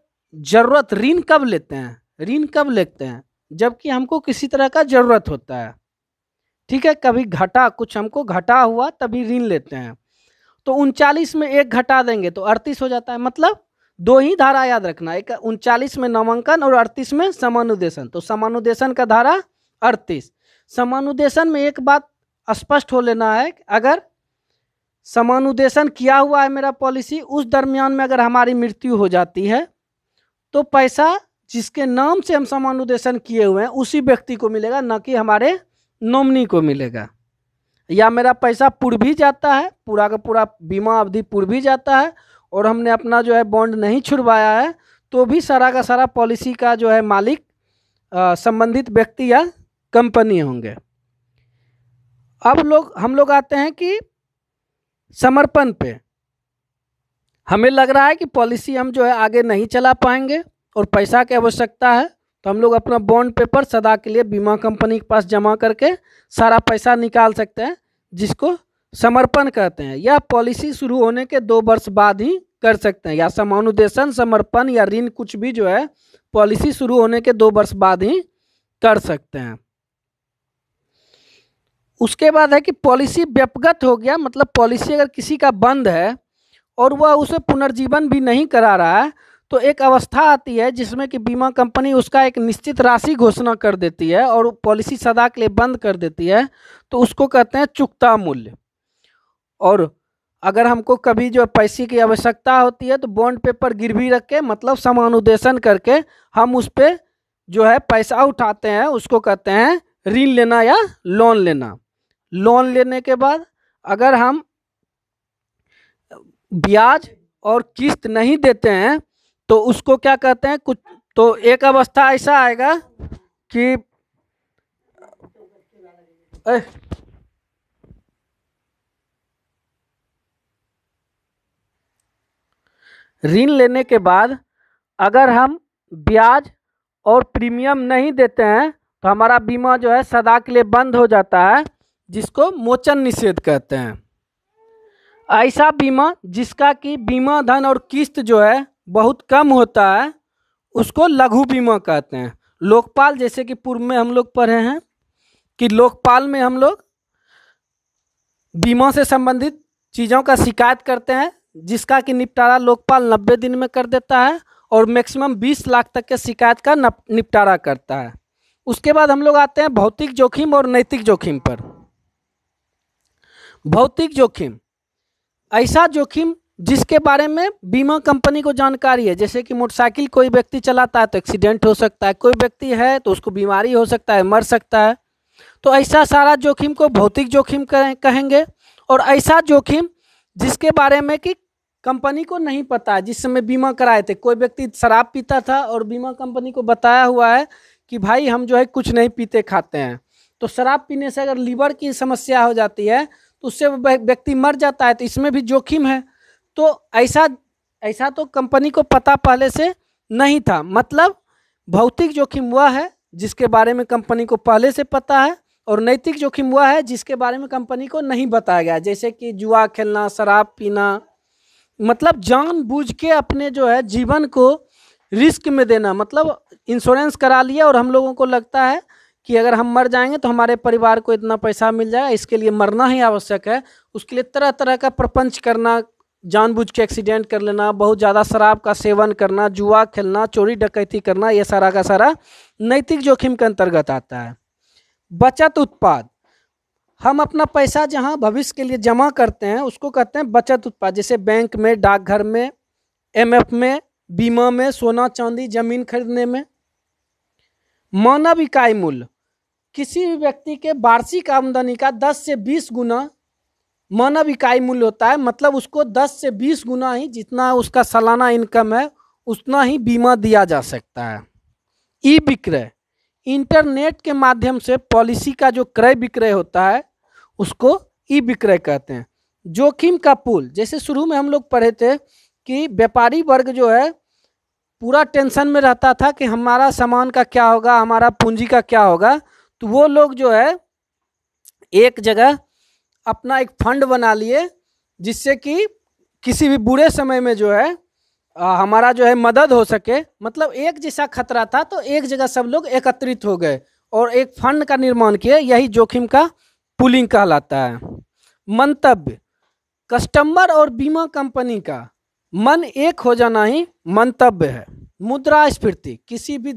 ज़रूरत ऋण कब लेते हैं ऋण कब लेते हैं जबकि हमको किसी तरह का ज़रूरत होता है ठीक है कभी घटा कुछ हमको घटा हुआ तभी ऋण लेते हैं तो उनचालीस में एक घटा देंगे तो अड़तीस हो जाता है मतलब दो ही धारा याद रखना एक उनचालीस में नामांकन और अड़तीस में समानुदेशन तो समानुदेशन का धारा अड़तीस समानुदेशन में एक बात स्पष्ट हो लेना है अगर समानुदेशन किया हुआ है मेरा पॉलिसी उस दरमियान में अगर हमारी मृत्यु हो जाती है तो पैसा जिसके नाम से हम समानुदेशन किए हुए हैं उसी व्यक्ति को मिलेगा न कि हमारे नॉमनी को मिलेगा या मेरा पैसा पुर भी जाता है पूरा का पूरा बीमा अवधि पुर भी जाता है और हमने अपना जो है बॉन्ड नहीं छुड़वाया है तो भी सारा का सारा पॉलिसी का जो है मालिक संबंधित व्यक्ति या कंपनी होंगे अब लोग हम लोग आते हैं कि समर्पण पे हमें लग रहा है कि पॉलिसी हम जो है आगे नहीं चला पाएंगे और पैसा की आवश्यकता है तो हम लोग अपना बॉन्ड पेपर सदा के लिए बीमा कंपनी के पास जमा करके सारा पैसा निकाल सकते हैं जिसको समर्पण कहते हैं यह पॉलिसी शुरू होने के दो वर्ष बाद ही कर सकते हैं या समानुदेशन समर्पण या ऋण कुछ भी जो है पॉलिसी शुरू होने के दो वर्ष बाद ही कर सकते हैं उसके बाद है कि पॉलिसी व्यपगत हो गया मतलब पॉलिसी अगर किसी का बंद है और वह उसे पुनर्जीवन भी नहीं करा रहा है तो एक अवस्था आती है जिसमें कि बीमा कंपनी उसका एक निश्चित राशि घोषणा कर देती है और पॉलिसी सदा के लिए बंद कर देती है तो उसको कहते हैं चुकता मूल्य और अगर हमको कभी जो पैसे की आवश्यकता होती है तो बॉन्ड पेपर गिरवी रख के मतलब समानुदेशन करके हम उस पर जो है पैसा उठाते हैं उसको कहते हैं ऋण लेना या लोन लेना लोन लेने के बाद अगर हम ब्याज और किस्त नहीं देते हैं तो उसको क्या कहते हैं कुछ तो एक अवस्था ऐसा आएगा कि ए, ऋण लेने के बाद अगर हम ब्याज और प्रीमियम नहीं देते हैं तो हमारा बीमा जो है सदा के लिए बंद हो जाता है जिसको मोचन निषेध कहते हैं ऐसा बीमा जिसका कि बीमा धन और किस्त जो है बहुत कम होता है उसको लघु बीमा कहते हैं लोकपाल जैसे कि पूर्व में हम लोग पढ़े हैं कि लोकपाल में हम लोग बीमा से संबंधित चीज़ों का शिकायत करते हैं जिसका कि निपटारा लोकपाल नब्बे दिन में कर देता है और मैक्सिमम बीस लाख तक के शिकायत का निपटारा करता है उसके बाद हम लोग आते हैं भौतिक जोखिम और नैतिक जोखिम पर भौतिक जोखिम ऐसा जोखिम जिसके बारे में बीमा कंपनी को जानकारी है जैसे कि मोटरसाइकिल कोई व्यक्ति चलाता है तो एक्सीडेंट हो सकता है कोई व्यक्ति है तो उसको बीमारी हो सकता है मर सकता है तो ऐसा सारा जोखिम को भौतिक जोखिम कहेंगे और ऐसा जोखिम जिसके बारे में कि कंपनी को नहीं पता है जिस समय बीमा कराए थे कोई व्यक्ति शराब पीता था और बीमा कंपनी को बताया हुआ है कि भाई हम जो है कुछ नहीं पीते खाते हैं तो शराब पीने से अगर लीवर की समस्या हो जाती है तो उससे व्यक्ति मर जाता है तो इसमें भी जोखिम है तो ऐसा ऐसा तो कंपनी को पता पहले से नहीं था मतलब भौतिक जोखिम वह है जिसके बारे में कंपनी को पहले से पता है और नैतिक जोखिम वह है जिसके बारे में कंपनी को नहीं बताया गया जैसे कि जुआ खेलना शराब पीना मतलब जानबूझ के अपने जो है जीवन को रिस्क में देना मतलब इंश्योरेंस करा लिया और हम लोगों को लगता है कि अगर हम मर जाएंगे तो हमारे परिवार को इतना पैसा मिल जाएगा इसके लिए मरना ही आवश्यक है उसके लिए तरह तरह का प्रपंच करना जानबूझ के एक्सीडेंट कर लेना बहुत ज़्यादा शराब का सेवन करना जुआ खेलना चोरी डकैती करना ये सारा का सारा नैतिक जोखिम के अंतर्गत आता है बचत उत्पाद हम अपना पैसा जहाँ भविष्य के लिए जमा करते हैं उसको कहते हैं बचत उत्पाद जैसे बैंक में डाकघर में एमएफ में बीमा में सोना चांदी जमीन खरीदने में मानव इकाई मूल्य किसी भी व्यक्ति के वार्षिक आमदनी का 10 से 20 गुना मानव इकाई मूल्य होता है मतलब उसको 10 से 20 गुना ही जितना उसका सालाना इनकम है उतना ही बीमा दिया जा सकता है ई विक्रय इंटरनेट के माध्यम से पॉलिसी का जो क्रय विक्रय होता है उसको ई विक्रय कहते हैं जोखिम का पुल जैसे शुरू में हम लोग पढ़े थे कि व्यापारी वर्ग जो है पूरा टेंशन में रहता था कि हमारा सामान का क्या होगा हमारा पूंजी का क्या होगा तो वो लोग जो है एक जगह अपना एक फंड बना लिए जिससे कि किसी भी बुरे समय में जो है आ, हमारा जो है मदद हो सके मतलब एक जैसा खतरा था तो एक जगह सब लोग एकत्रित हो गए और एक फंड का निर्माण किए यही जोखिम का पुलिंग कहलाता है मंतव्य कस्टमर और बीमा कंपनी का मन एक हो जाना ही मंतव्य है मुद्रास्फीति किसी भी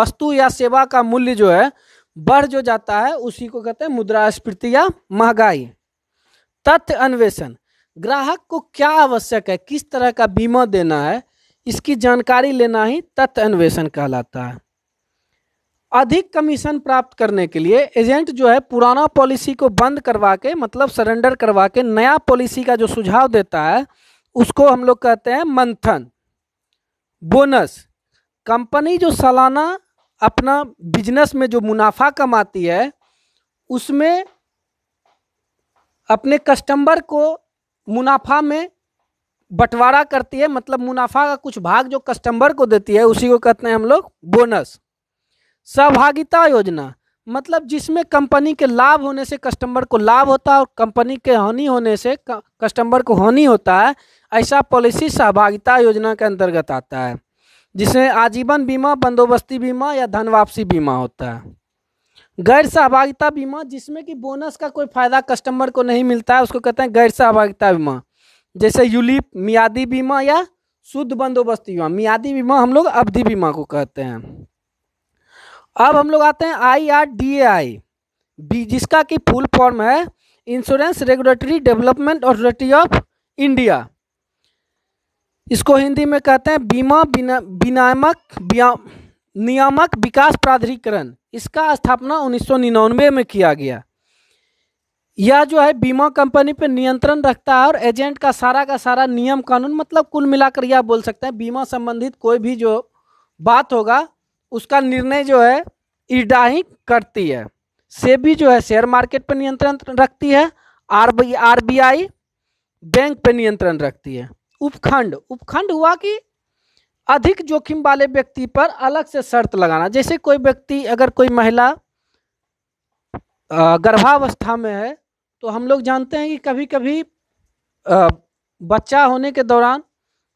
वस्तु या सेवा का मूल्य जो है बढ़ जो जाता है उसी को कहते हैं मुद्रास्फीति या महंगाई तथ्य अन्वेषण ग्राहक को क्या आवश्यक है किस तरह का बीमा देना है इसकी जानकारी लेना ही तथ्य अन्वेषण कहलाता है अधिक कमीशन प्राप्त करने के लिए एजेंट जो है पुराना पॉलिसी को बंद करवा के मतलब सरेंडर करवा के नया पॉलिसी का जो सुझाव देता है उसको हम लोग कहते हैं मंथन बोनस कंपनी जो सालाना अपना बिजनेस में जो मुनाफा कमाती है उसमें अपने कस्टमर को मुनाफा में बंटवारा करती है मतलब मुनाफा का कुछ भाग जो कस्टमर को देती है उसी को कहते हैं हम लोग बोनस सहभागिता योजना मतलब जिसमें कंपनी के लाभ होने से कस्टमर को लाभ होता है और कंपनी के हानि होने से कस्टमर को हानि होता है ऐसा पॉलिसी सहभागिता योजना के अंतर्गत आता है जिसमें आजीवन बीमा बंदोबस्ती बीमा या धन वापसी बीमा होता है गैर सहभागिता बीमा जिसमें कि बोनस का कोई फ़ायदा कस्टमर को नहीं मिलता है उसको कहते हैं गैर सहभागिता बीमा जैसे यूलिप मियादी बीमा या शुद्ध बंदोबस्ती बीमा मियादी बीमा हम लोग अवधि बीमा को कहते हैं अब हम लोग आते हैं I R D A I B जिसका कि फुल फॉर्म है insurance regulatory development authority of India इसको हिंदी में कहते हैं बीमा बिना बिनामक नियामक विकास प्राधिकरण इसका स्थापना उन्नीस में किया गया यह जो है बीमा कंपनी पर नियंत्रण रखता है और एजेंट का सारा का सारा नियम कानून मतलब कुल मिलाकर यह बोल सकते हैं बीमा संबंधित कोई भी जो बात होगा उसका निर्णय जो है ईडा ही करती है सेबी जो है शेयर मार्केट पर नियंत्रण रखती है आर आरबीआई बैंक पर नियंत्रण रखती है उपखंड उपखंड हुआ कि अधिक जोखिम वाले व्यक्ति पर अलग से शर्त लगाना जैसे कोई व्यक्ति अगर कोई महिला गर्भावस्था में है तो हम लोग जानते हैं कि कभी कभी बच्चा होने के दौरान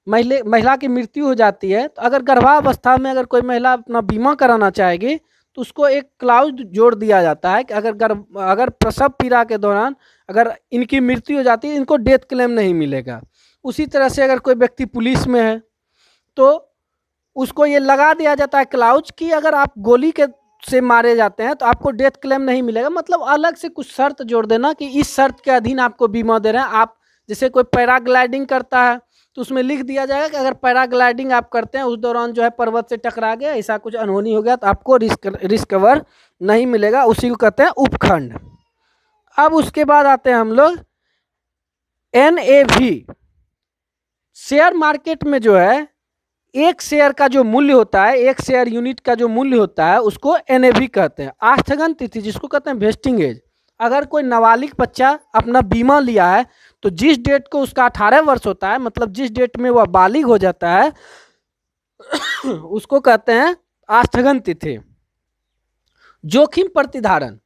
महिला महिला की मृत्यु हो जाती है तो अगर गर्भावस्था में अगर कोई महिला अपना बीमा कराना चाहेगी तो उसको एक क्लाउज जोड़ दिया जाता है कि अगर गर्भ अगर प्रसव पीड़ा के दौरान अगर इनकी मृत्यु हो जाती है इनको डेथ क्लेम नहीं मिलेगा उसी तरह से अगर कोई व्यक्ति पुलिस में है तो उसको ये लगा दिया जाता है क्लाउज कि अगर आप गोली के से मारे जाते हैं तो आपको डेथ क्लेम नहीं मिलेगा मतलब अलग से कुछ शर्त जोड़ देना कि इस शर्त के अधीन आपको बीमा दे रहे हैं आप जैसे कोई पैराग्लाइडिंग करता है तो उसमें लिख दिया जाएगा कि अगर पैराग्लाइडिंग आप करते हैं उस दौरान जो है पर्वत से टकरा गया ऐसा कुछ अनहोनी हो गया तो आपको रिस्क रिस्कवर नहीं मिलेगा उसी को कहते हैं उपखंड अब उसके बाद आते हैं हम लोग एन शेयर मार्केट में जो है एक शेयर का जो मूल्य होता है एक शेयर यूनिट का जो मूल्य होता है उसको एन कहते हैं आस्थगन तिथि जिसको कहते हैं वेस्टिंग एज अगर कोई नाबालिग बच्चा अपना बीमा लिया है तो जिस डेट को उसका अठारह वर्ष होता है मतलब जिस डेट में वह बालिग हो जाता है उसको कहते हैं आस्थगन तिथि जोखिम प्रतिधारण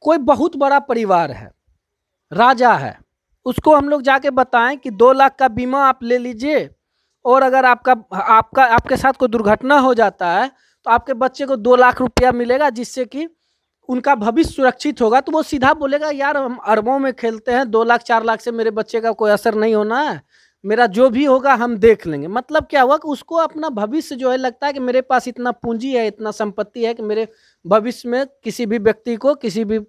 कोई बहुत बड़ा परिवार है राजा है उसको हम लोग जाके बताएं कि दो लाख का बीमा आप ले लीजिए और अगर आपका आपका आपके साथ कोई दुर्घटना हो जाता है तो आपके बच्चे को दो लाख रुपया मिलेगा जिससे कि उनका भविष्य सुरक्षित होगा तो वो सीधा बोलेगा यार हम अरबों में खेलते हैं दो लाख चार लाख से मेरे बच्चे का कोई असर नहीं होना है मेरा जो भी होगा हम देख लेंगे मतलब क्या हुआ कि उसको अपना भविष्य जो है लगता है कि मेरे पास इतना पूंजी है इतना संपत्ति है कि मेरे भविष्य में किसी भी व्यक्ति को किसी भी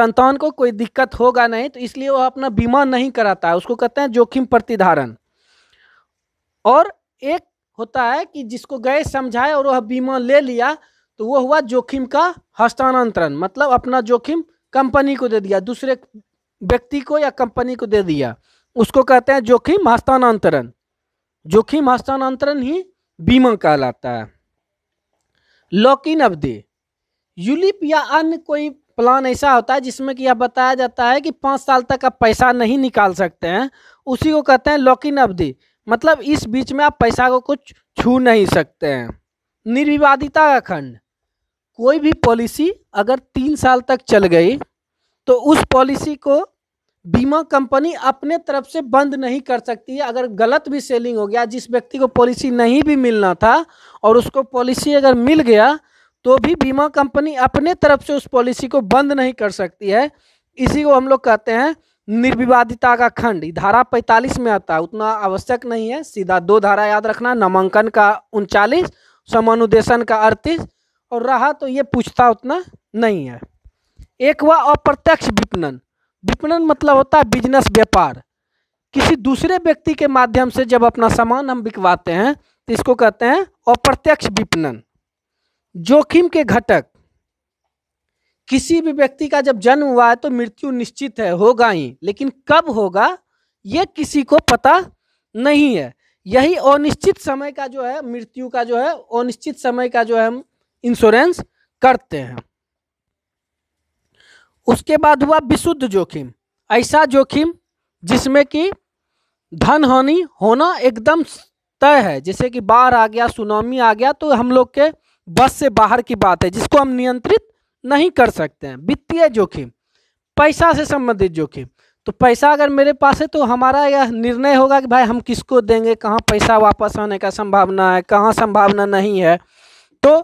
संतान को कोई दिक्कत होगा नहीं तो इसलिए वह अपना बीमा नहीं कराता है उसको कहते हैं जोखिम प्रतिधारण और एक होता है कि जिसको गए समझाए और वह बीमा ले लिया तो वो हुआ जोखिम का हस्तांतरण मतलब अपना जोखिम कंपनी को दे दिया दूसरे व्यक्ति को या कंपनी को दे दिया उसको कहते हैं जोखिम हस्तांतरण जोखिम हस्तांतरण ही बीमा कहलाता है लॉक इन अवधि यूलिप या अन्य कोई प्लान ऐसा होता है जिसमें कि यह बताया जाता है कि पाँच साल तक आप पैसा नहीं निकाल सकते हैं उसी को कहते हैं लॉक इन अवधि मतलब इस बीच में आप पैसा को कुछ छू नहीं सकते हैं निर्विवादिता का खंड कोई भी पॉलिसी अगर तीन साल तक चल गई तो उस पॉलिसी को बीमा कंपनी अपने तरफ से बंद नहीं कर सकती है अगर गलत भी सेलिंग हो गया जिस व्यक्ति को पॉलिसी नहीं भी मिलना था और उसको पॉलिसी अगर मिल गया तो भी बीमा कंपनी अपने तरफ से उस पॉलिसी को बंद नहीं कर सकती है इसी को हम लोग कहते हैं निर्विवादिता का खंड धारा 45 में आता है उतना आवश्यक नहीं है सीधा दो धारा याद रखना नामांकन का उनचालीस समानुदेशन का अड़तीस और रहा तो ये पूछता उतना नहीं है एक व अप्रत्यक्ष विपणन विपणन मतलब होता है बिजनेस व्यापार किसी दूसरे व्यक्ति के माध्यम से जब अपना सामान हम बिकवाते हैं तो इसको कहते हैं अप्रत्यक्ष विपणन जोखिम के घटक किसी भी व्यक्ति का जब जन्म हुआ है तो मृत्यु निश्चित है होगा ही लेकिन कब होगा ये किसी को पता नहीं है यही अनिश्चित समय का जो है मृत्यु का जो है अनिश्चित समय का जो है हम इंश्योरेंस करते हैं उसके बाद हुआ विशुद्ध जोखिम ऐसा जोखिम जिसमें कि धन हानि होना एकदम तय है जैसे कि बाढ़ आ गया सुनामी आ गया तो हम लोग के बस से बाहर की बात है जिसको हम नियंत्रित नहीं कर सकते हैं वित्तीय जोखिम पैसा से संबंधित जोखिम तो पैसा अगर मेरे पास है तो हमारा यह निर्णय होगा कि भाई हम किसको देंगे कहाँ पैसा वापस आने का संभावना है कहाँ संभावना नहीं है तो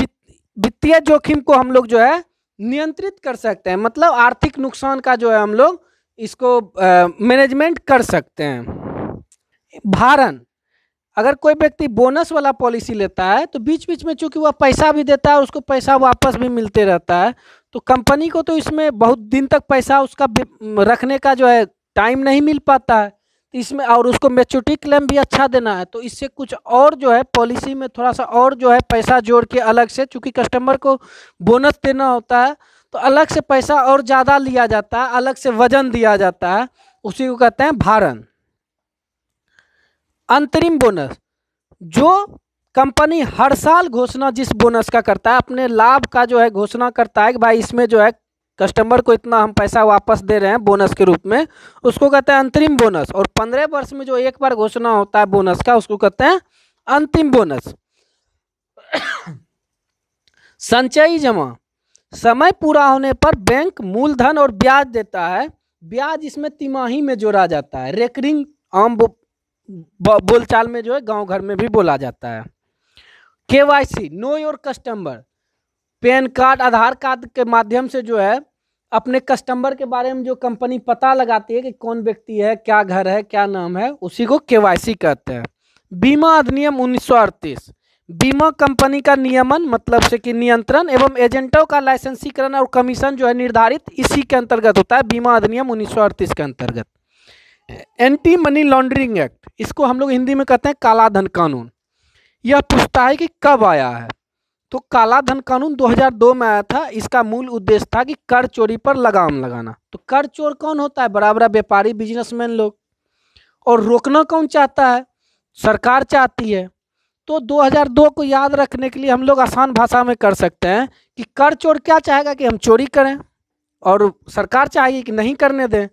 वित्तीय जोखिम को हम लोग जो है नियंत्रित कर सकते हैं मतलब आर्थिक नुकसान का जो है हम लोग इसको मैनेजमेंट कर सकते हैं भारण अगर कोई व्यक्ति बोनस वाला पॉलिसी लेता है तो बीच बीच में चूंकि वह पैसा भी देता है उसको पैसा वापस भी मिलते रहता है तो कंपनी को तो इसमें बहुत दिन तक पैसा उसका रखने का जो है टाइम नहीं मिल पाता है तो इसमें और उसको मेच्योरिटी क्लेम भी अच्छा देना है तो इससे कुछ और जो है पॉलिसी में थोड़ा सा और जो है पैसा जोड़ के अलग से चूँकि कस्टमर को बोनस देना होता है तो अलग से पैसा और ज़्यादा लिया जाता है अलग से वजन दिया जाता है उसी को कहते हैं भारण अंतरिम बोनस जो कंपनी हर साल घोषणा जिस बोनस का करता है अपने लाभ का जो है घोषणा करता है कि भाई इसमें जो है कस्टमर को इतना हम पैसा वापस दे रहे हैं बोनस के रूप में उसको कहते हैं अंतरिम बोनस और पंद्रह वर्ष में जो एक बार घोषणा होता है बोनस का उसको कहते हैं अंतिम बोनस संचयी जमा समय पूरा होने पर बैंक मूलधन और ब्याज देता है ब्याज इसमें तिमाही में जोड़ा जाता है रेकरिंग आम बोलचाल में जो है गांव घर में भी बोला जाता है K Y C know your customer PAN card Aadhaar card के माध्यम से जो है अपने कस्टमर के बारे में जो कंपनी पता लगाती है कि कौन व्यक्ति है क्या घर है क्या नाम है उसी को के वाई सी कहते हैं बीमा अधिनियम उन्नीस बीमा कंपनी का नियमन मतलब से कि नियंत्रण एवं एजेंटों का लाइसेंसीकरण और कमीशन जो है निर्धारित इसी के अंतर्गत होता है बीमा अधिनियम उन्नीस के अंतर्गत एंटी मनी लॉन्ड्रिंग एक्ट इसको हम लोग हिंदी में कहते हैं काला धन कानून यह पूछता है कि कब आया है तो काला धन कानून 2002 में आया था इसका मूल उद्देश्य था कि कर चोरी पर लगाम लगाना तो कर चोर कौन होता है बड़ा बड़ा व्यापारी बिजनेसमैन लोग और रोकना कौन चाहता है सरकार चाहती है तो 2002 को याद रखने के लिए हम लोग आसान भाषा में कर सकते हैं कि कर चोर क्या चाहेगा कि हम चोरी करें और सरकार चाहेगी कि नहीं करने दें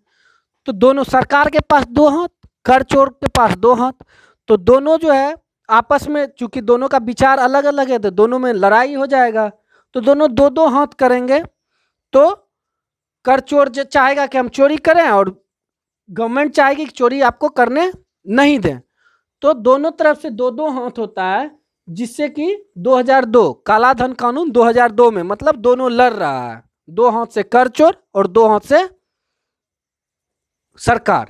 तो दोनों सरकार के पास दो हाथ कर चोर के पास दो हाथ तो दोनों जो है आपस में चूंकि दोनों का विचार अलग अलग है तो दोनों में लड़ाई हो जाएगा तो दोनों दो दो हाथ करेंगे तो कर चोर चाहेगा कि हम चोरी करें और गवर्नमेंट चाहेगी कि चोरी आपको करने नहीं दें तो दोनों तरफ से दो दो हाथ होता है जिससे कि 2002 काला धन कानून 2002 में मतलब दोनों लड़ रहा है दो हाथ से कर चोर और दो हाथ से सरकार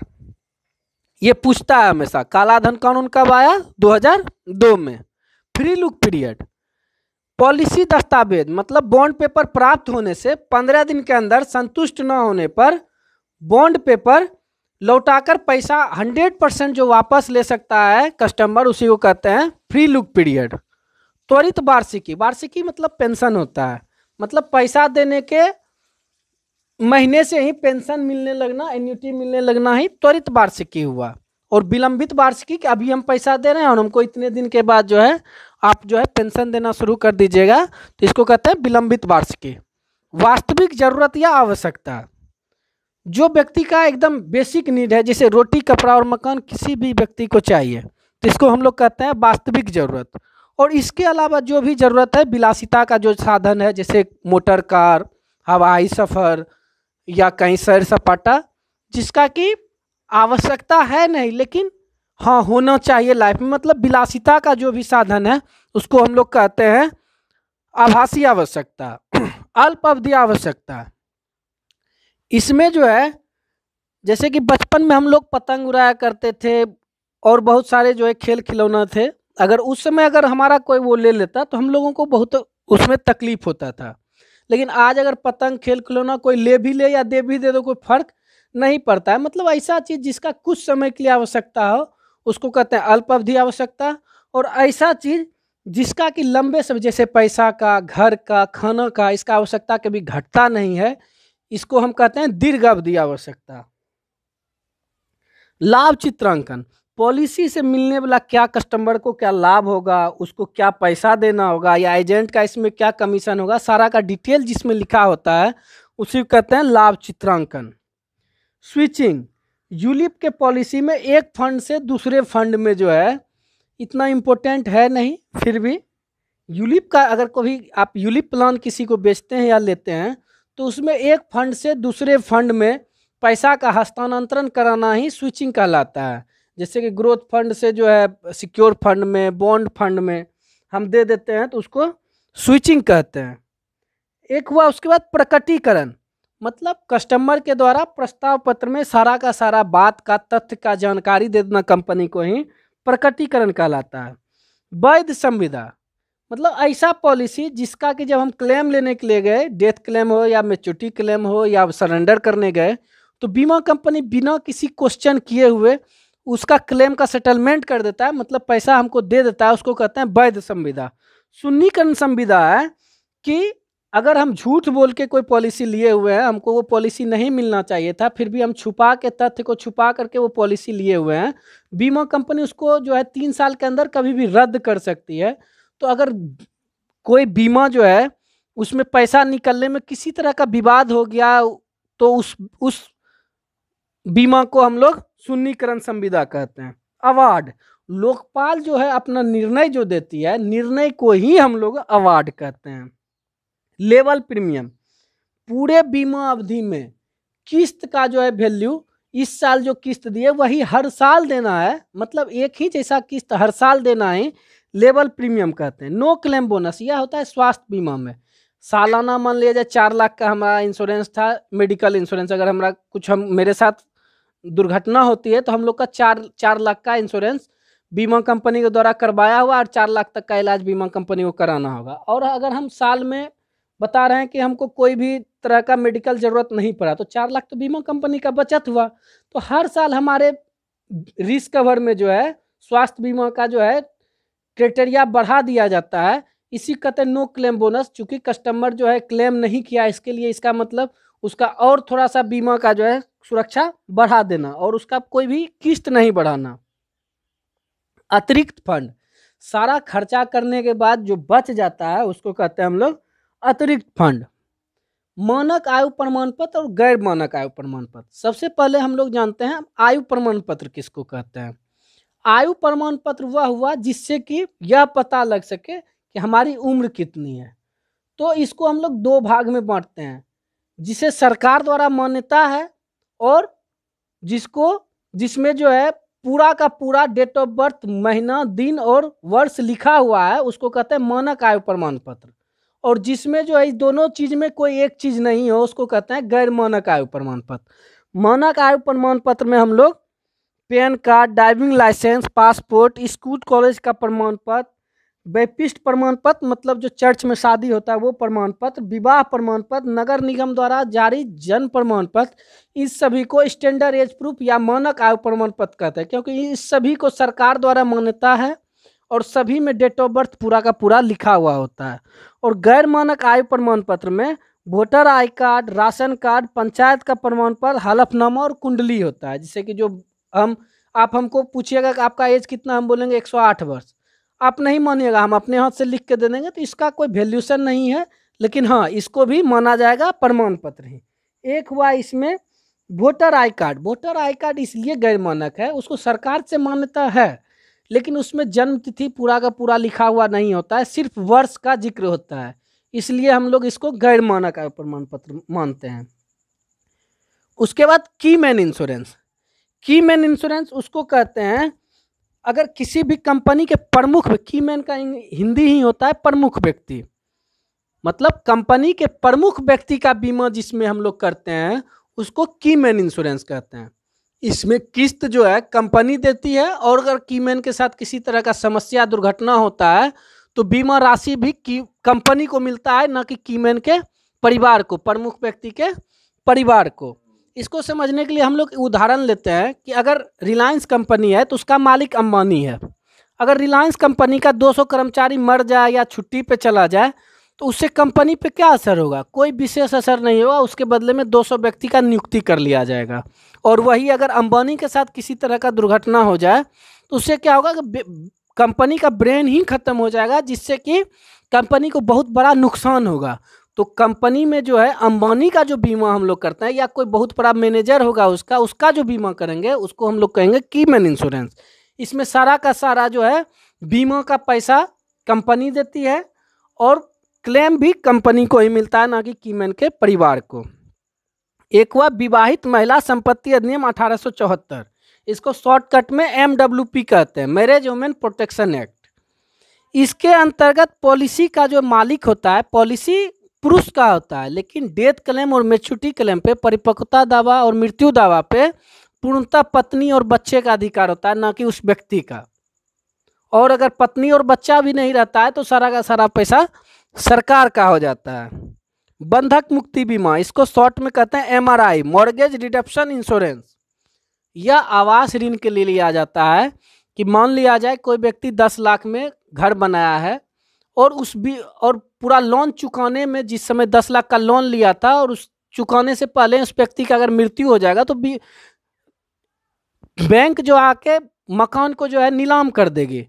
ये पूछता है हमेशा कालाधन कानून कब आया 2002 में फ्री लुक पीरियड पॉलिसी दस्तावेज मतलब बॉन्ड पेपर प्राप्त होने से पंद्रह दिन के अंदर संतुष्ट न होने पर बॉन्ड पेपर लौटाकर पैसा हंड्रेड परसेंट जो वापस ले सकता है कस्टमर उसी को कहते हैं फ्री लुक पीरियड त्वरित वार्षिकी वार्षिकी मतलब पेंशन होता है मतलब पैसा देने के महीने से ही पेंशन मिलने लगना एन्यूटी मिलने लगना ही त्वरित वार्षिकी हुआ और विलंबित वार्षिकी कि अभी हम पैसा दे रहे हैं और हमको इतने दिन के बाद जो है आप जो है पेंशन देना शुरू कर दीजिएगा तो इसको कहते हैं विलंबित वार्षिकी वास्तविक जरूरत या आवश्यकता जो व्यक्ति का एकदम बेसिक नीड है जैसे रोटी कपड़ा और मकान किसी भी व्यक्ति को चाहिए तो इसको हम लोग कहते हैं वास्तविक जरूरत और इसके अलावा जो भी जरूरत है विलासिता का जो साधन है जैसे मोटर कार हवाई सफ़र या कहीं सैर सपाटा जिसका कि आवश्यकता है नहीं लेकिन हाँ होना चाहिए लाइफ में मतलब विलासिता का जो भी साधन है उसको हम लोग कहते हैं आभासी आवश्यकता अल्प अवधि आवश्यकता इसमें जो है जैसे कि बचपन में हम लोग पतंग उड़ाया करते थे और बहुत सारे जो है खेल खिलौना थे अगर उस समय अगर हमारा कोई वो ले लेता तो हम लोगों को बहुत उसमें तकलीफ होता था लेकिन आज अगर पतंग खेल खिलौना कोई ले भी ले या दे भी दे दो कोई फर्क नहीं पड़ता है मतलब ऐसा चीज़ जिसका कुछ समय के लिए आवश्यकता हो उसको कहते हैं अल्प अवधि आवश्यकता और ऐसा चीज़ जिसका कि लंबे समय जैसे पैसा का घर का खाना का इसका आवश्यकता कभी घटता नहीं है इसको हम कहते हैं दीर्घ अवधि आवश्यकता लाभ चित्रांकन पॉलिसी से मिलने वाला क्या कस्टमर को क्या लाभ होगा उसको क्या पैसा देना होगा या एजेंट का इसमें क्या कमीशन होगा सारा का डिटेल जिसमें लिखा होता है उसी कहते हैं लाभ चित्रांकन स्विचिंग यूलिप के पॉलिसी में एक फंड से दूसरे फंड में जो है इतना इम्पोर्टेंट है नहीं फिर भी यूलिप का अगर कभी आप यूलिप प्लान किसी को बेचते हैं या लेते हैं तो उसमें एक फंड से दूसरे फंड में पैसा का हस्तांतरण कराना ही स्विचिंग कहलाता है जैसे कि ग्रोथ फंड से जो है सिक्योर फंड में बॉन्ड फंड में हम दे देते हैं तो उसको स्विचिंग कहते हैं एक हुआ उसके बाद प्रकटीकरण मतलब कस्टमर के द्वारा प्रस्ताव पत्र में सारा का सारा बात का तथ्य का जानकारी दे देना कंपनी को ही प्रकटीकरण कहलाता है वैध संविदा मतलब ऐसा पॉलिसी जिसका कि जब हम क्लेम लेने के लिए गए डेथ क्लेम हो या मेच्योरिटी क्लेम हो या सरेंडर करने गए तो बीमा कंपनी बिना किसी क्वेश्चन किए हुए उसका क्लेम का सेटलमेंट कर देता है मतलब पैसा हमको दे देता है उसको कहते हैं वैध संविदा सुन्नीकरण संविदा है कि अगर हम झूठ बोल के कोई पॉलिसी लिए हुए हैं हमको वो पॉलिसी नहीं मिलना चाहिए था फिर भी हम छुपा के तथ्य को छुपा करके वो पॉलिसी लिए हुए हैं बीमा कंपनी उसको जो है तीन साल के अंदर कभी भी रद्द कर सकती है तो अगर कोई बीमा जो है उसमें पैसा निकलने में किसी तरह का विवाद हो गया तो उस उस बीमा को हम लोग सुन्नीकरण संविदा कहते हैं अवार्ड लोकपाल जो है अपना निर्णय जो देती है निर्णय को ही हम लोग अवार्ड कहते हैं लेवल प्रीमियम पूरे बीमा अवधि में किस्त का जो है वैल्यू इस साल जो किस्त दिए वही हर साल देना है मतलब एक ही जैसा किस्त हर साल देना है लेवल प्रीमियम कहते हैं नो क्लेम बोनस यह होता है स्वास्थ्य बीमा में सालाना मान लिया जाए चार लाख का हमारा इंश्योरेंस था मेडिकल इंश्योरेंस अगर हमारा कुछ हम मेरे साथ दुर्घटना होती है तो हम लोग का चार चार लाख का इंश्योरेंस बीमा कंपनी के द्वारा करवाया हुआ और चार लाख तक का इलाज बीमा कंपनी को कराना होगा और अगर हम साल में बता रहे हैं कि हमको कोई भी तरह का मेडिकल ज़रूरत नहीं पड़ा तो चार लाख तो बीमा कंपनी का बचत हुआ तो हर साल हमारे रिस्क कवर में जो है स्वास्थ्य बीमा का जो है क्राइटेरिया बढ़ा दिया जाता है इसी कहते नो क्लेम बोनस चूँकि कस्टमर जो है क्लेम नहीं किया इसके लिए इसका मतलब उसका और थोड़ा सा बीमा का जो है सुरक्षा बढ़ा देना और उसका कोई भी किस्त नहीं बढ़ाना अतिरिक्त फंड सारा खर्चा करने के बाद जो बच जाता है उसको कहते हैं हम लोग अतिरिक्त फंड मानक आयु प्रमाण पत्र और गैर मानक आयु प्रमाण पत्र सबसे पहले हम लोग जानते हैं आयु प्रमाण पत्र किसको कहते हैं आयु प्रमाण पत्र वह हुआ जिससे कि यह पता लग सके कि हमारी उम्र कितनी है तो इसको हम लोग दो भाग में बांटते हैं जिसे सरकार द्वारा मान्यता है और जिसको जिसमें जो है पूरा का पूरा डेट ऑफ बर्थ महीना दिन और वर्ष लिखा हुआ है उसको कहते हैं मानक आय प्रमाण पत्र और जिसमें जो है इस दोनों चीज़ में कोई एक चीज़ नहीं हो उसको कहते हैं गैर मानक आयु प्रमाण पत्र मानक आयु प्रमाण पत्र में हम लोग PAN card driving licence passport school college का प्रमाण पत्र बैपिस्ट प्रमाण पत्र मतलब जो चर्च में शादी होता है वो प्रमाण पत्र विवाह प्रमाण पत्र नगर निगम द्वारा जारी जन प्रमाण पत्र इस सभी को स्टैंडर्ड एज प्रूफ या मानक आयु प्रमाण पत्र कहते हैं क्योंकि इस सभी को सरकार द्वारा मान्यता है और सभी में डेट ऑफ बर्थ पूरा का पूरा लिखा हुआ होता है और गैर मानक आयु प्रमाण पत्र में voter I card ration card panchayat का प्रमाण पत्र हलफनामा और कुंडली होता है जिससे कि जो हम आप हमको पूछिएगा कि आपका एज कितना हम बोलेंगे 108 वर्ष आप नहीं मानिएगा हम अपने हाथ से लिख के दे देंगे तो इसका कोई वैल्यूशन नहीं है लेकिन हाँ इसको भी माना जाएगा प्रमाण पत्र ही एक हुआ इसमें voter I card voter I card इसलिए गैर मानक है उसको सरकार से मान्यता है लेकिन उसमें जन्म तिथि पूरा का पूरा लिखा हुआ नहीं होता है सिर्फ वर्ष का जिक्र होता है इसलिए हम लोग इसको गैर मानक प्रमाण पत्र मानते हैं उसके बाद key man insurance key man insurance उसको कहते हैं अगर किसी भी कंपनी के प्रमुख की मैन का हिंदी ही होता है प्रमुख व्यक्ति मतलब कंपनी के प्रमुख व्यक्ति का बीमा जिसमें हम लोग करते हैं उसको की मैन इंश्योरेंस कहते हैं इसमें किस्त जो है कंपनी देती है और अगर की मैन के साथ किसी तरह का समस्या दुर्घटना होता है तो बीमा राशि भी की कंपनी को मिलता है ना कि की मैन के परिवार को प्रमुख व्यक्ति के परिवार को इसको समझने के लिए हम लोग उदाहरण लेते हैं कि अगर रिलायंस कंपनी है तो उसका मालिक अंबानी है अगर रिलायंस कंपनी का 200 कर्मचारी मर जाए या छुट्टी पे चला जाए तो उससे कंपनी पे क्या असर होगा कोई विशेष असर नहीं होगा उसके बदले में 200 व्यक्ति का नियुक्ति कर लिया जाएगा और वही अगर अंबानी के साथ किसी तरह का दुर्घटना हो जाए तो उससे क्या होगा कि कंपनी का ब्रेन ही खत्म हो जाएगा जिससे कि कंपनी को बहुत बड़ा नुकसान होगा तो कंपनी में जो है अंबानी का जो बीमा हम लोग करते हैं या कोई बहुत बड़ा मैनेजर होगा उसका उसका जो बीमा करेंगे उसको हम लोग कहेंगे की मैन इंश्योरेंस इसमें सारा का सारा जो है बीमा का पैसा कंपनी देती है और क्लेम भी कंपनी को ही मिलता है ना कि कीमैन के परिवार को एक हुआ विवाहित महिला संपत्ति अधिनियम अठारह इसको शॉर्टकट में एम कहते हैं मैरिज वुमेन प्रोटेक्शन एक्ट इसके अंतर्गत पॉलिसी का जो मालिक होता है पॉलिसी पुरुष का होता है लेकिन डेथ क्लेम और मेच्यूरिटी क्लेम पे परिपक्वता दावा और मृत्यु दावा पे पूर्णतः पत्नी और बच्चे का अधिकार होता है ना कि उस व्यक्ति का और अगर पत्नी और बच्चा भी नहीं रहता है तो सारा का सारा पैसा सरकार का हो जाता है बंधक मुक्ति बीमा इसको शॉर्ट में कहते हैं M R I mortgage redemption insurance यह आवास ऋण के लिए लिया जाता है कि मान लिया जाए कोई व्यक्ति दस लाख में घर बनाया है और उस भी और पूरा लोन चुकाने में जिस समय दस लाख का लोन लिया था और उस चुकाने से पहले उस व्यक्ति का अगर मृत्यु हो जाएगा तो भी बैंक जो आके मकान को जो है नीलाम कर देगी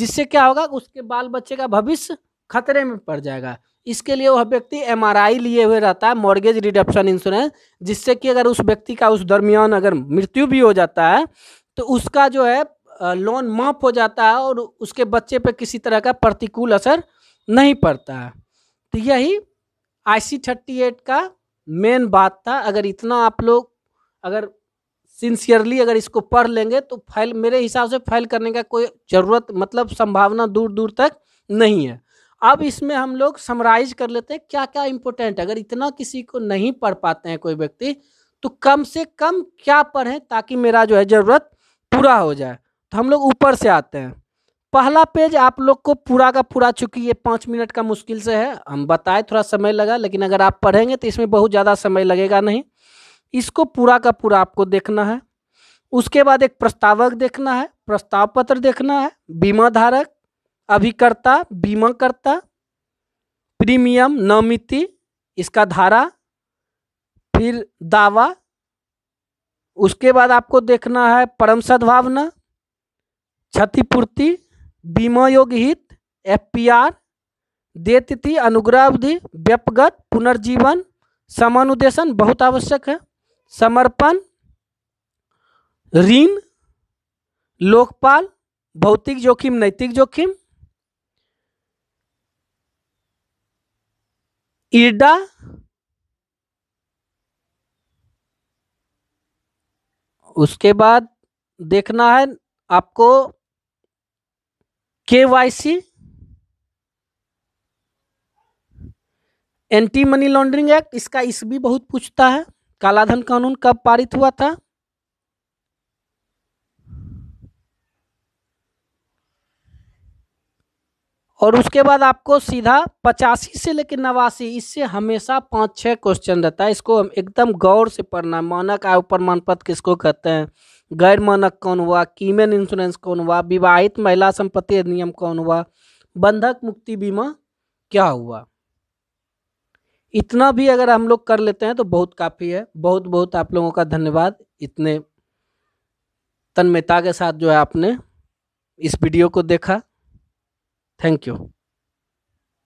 जिससे क्या होगा उसके बाल बच्चे का भविष्य खतरे में पड़ जाएगा इसके लिए वह व्यक्ति एम लिए हुए रहता है मॉर्गेज रिडप्शन इंश्योरेंस जिससे कि अगर उस व्यक्ति का उस दरमियान अगर मृत्यु भी हो जाता है तो उसका जो है लोन माफ हो जाता है और उसके बच्चे पर किसी तरह का प्रतिकूल असर नहीं पड़ता है तो यही आई सी थर्टी एट का मेन बात था अगर इतना आप लोग अगर सिंसियरली अगर इसको पढ़ लेंगे तो फाइल मेरे हिसाब से फाइल करने का कोई ज़रूरत मतलब संभावना दूर दूर तक नहीं है अब इसमें हम लोग समराइज कर लेते हैं क्या क्या इंपॉर्टेंट है अगर इतना किसी को नहीं पढ़ पाते हैं कोई व्यक्ति तो कम से कम क्या पढ़ें ताकि मेरा जो है ज़रूरत पूरा हो जाए तो हम लोग ऊपर से आते हैं पहला पेज आप लोग को पूरा का पूरा चूंकि ये पाँच मिनट का मुश्किल से है हम बताए थोड़ा समय लगा लेकिन अगर आप पढ़ेंगे तो इसमें बहुत ज़्यादा समय लगेगा नहीं इसको पूरा का पूरा आपको देखना है उसके बाद एक प्रस्तावक देखना है प्रस्ताव पत्र देखना है बीमा धारक अभिकर्ता बीमाकर्ता प्रीमियम नमिति इसका धारा फिर दावा उसके बाद आपको देखना है परम सद्भावना क्षतिपूर्ति बीमा योग्य हित एफ पी आर देय तिथि अनुग्रह अवधि व्यपगत पुनर्जीवन समानुदेशन बहुत आवश्यक है समर्पण ऋण लोकपाल भौतिक जोखिम नैतिक जोखिम ईडा उसके बाद देखना है आपको K Y C anti money laundering act इसका इस भी बहुत पूछता है कालाधन कानून कब पारित हुआ था और उसके बाद आपको सीधा पचासी से लेकर नवासी इससे हमेशा पांच छह क्वेश्चन रहता है इसको हम एकदम गौर से पढ़ना मानक आयु प्रमाण पत्र किसको कहते हैं गैर मानक कौन हुआ कीमेन इंश्योरेंस कौन हुआ विवाहित महिला संपत्ति अधिनियम कौन हुआ बंधक मुक्ति बीमा क्या हुआ इतना भी अगर हम लोग कर लेते हैं तो बहुत काफ़ी है बहुत बहुत आप लोगों का धन्यवाद इतने तन्मयता के साथ जो है आपने इस वीडियो को देखा थैंक यू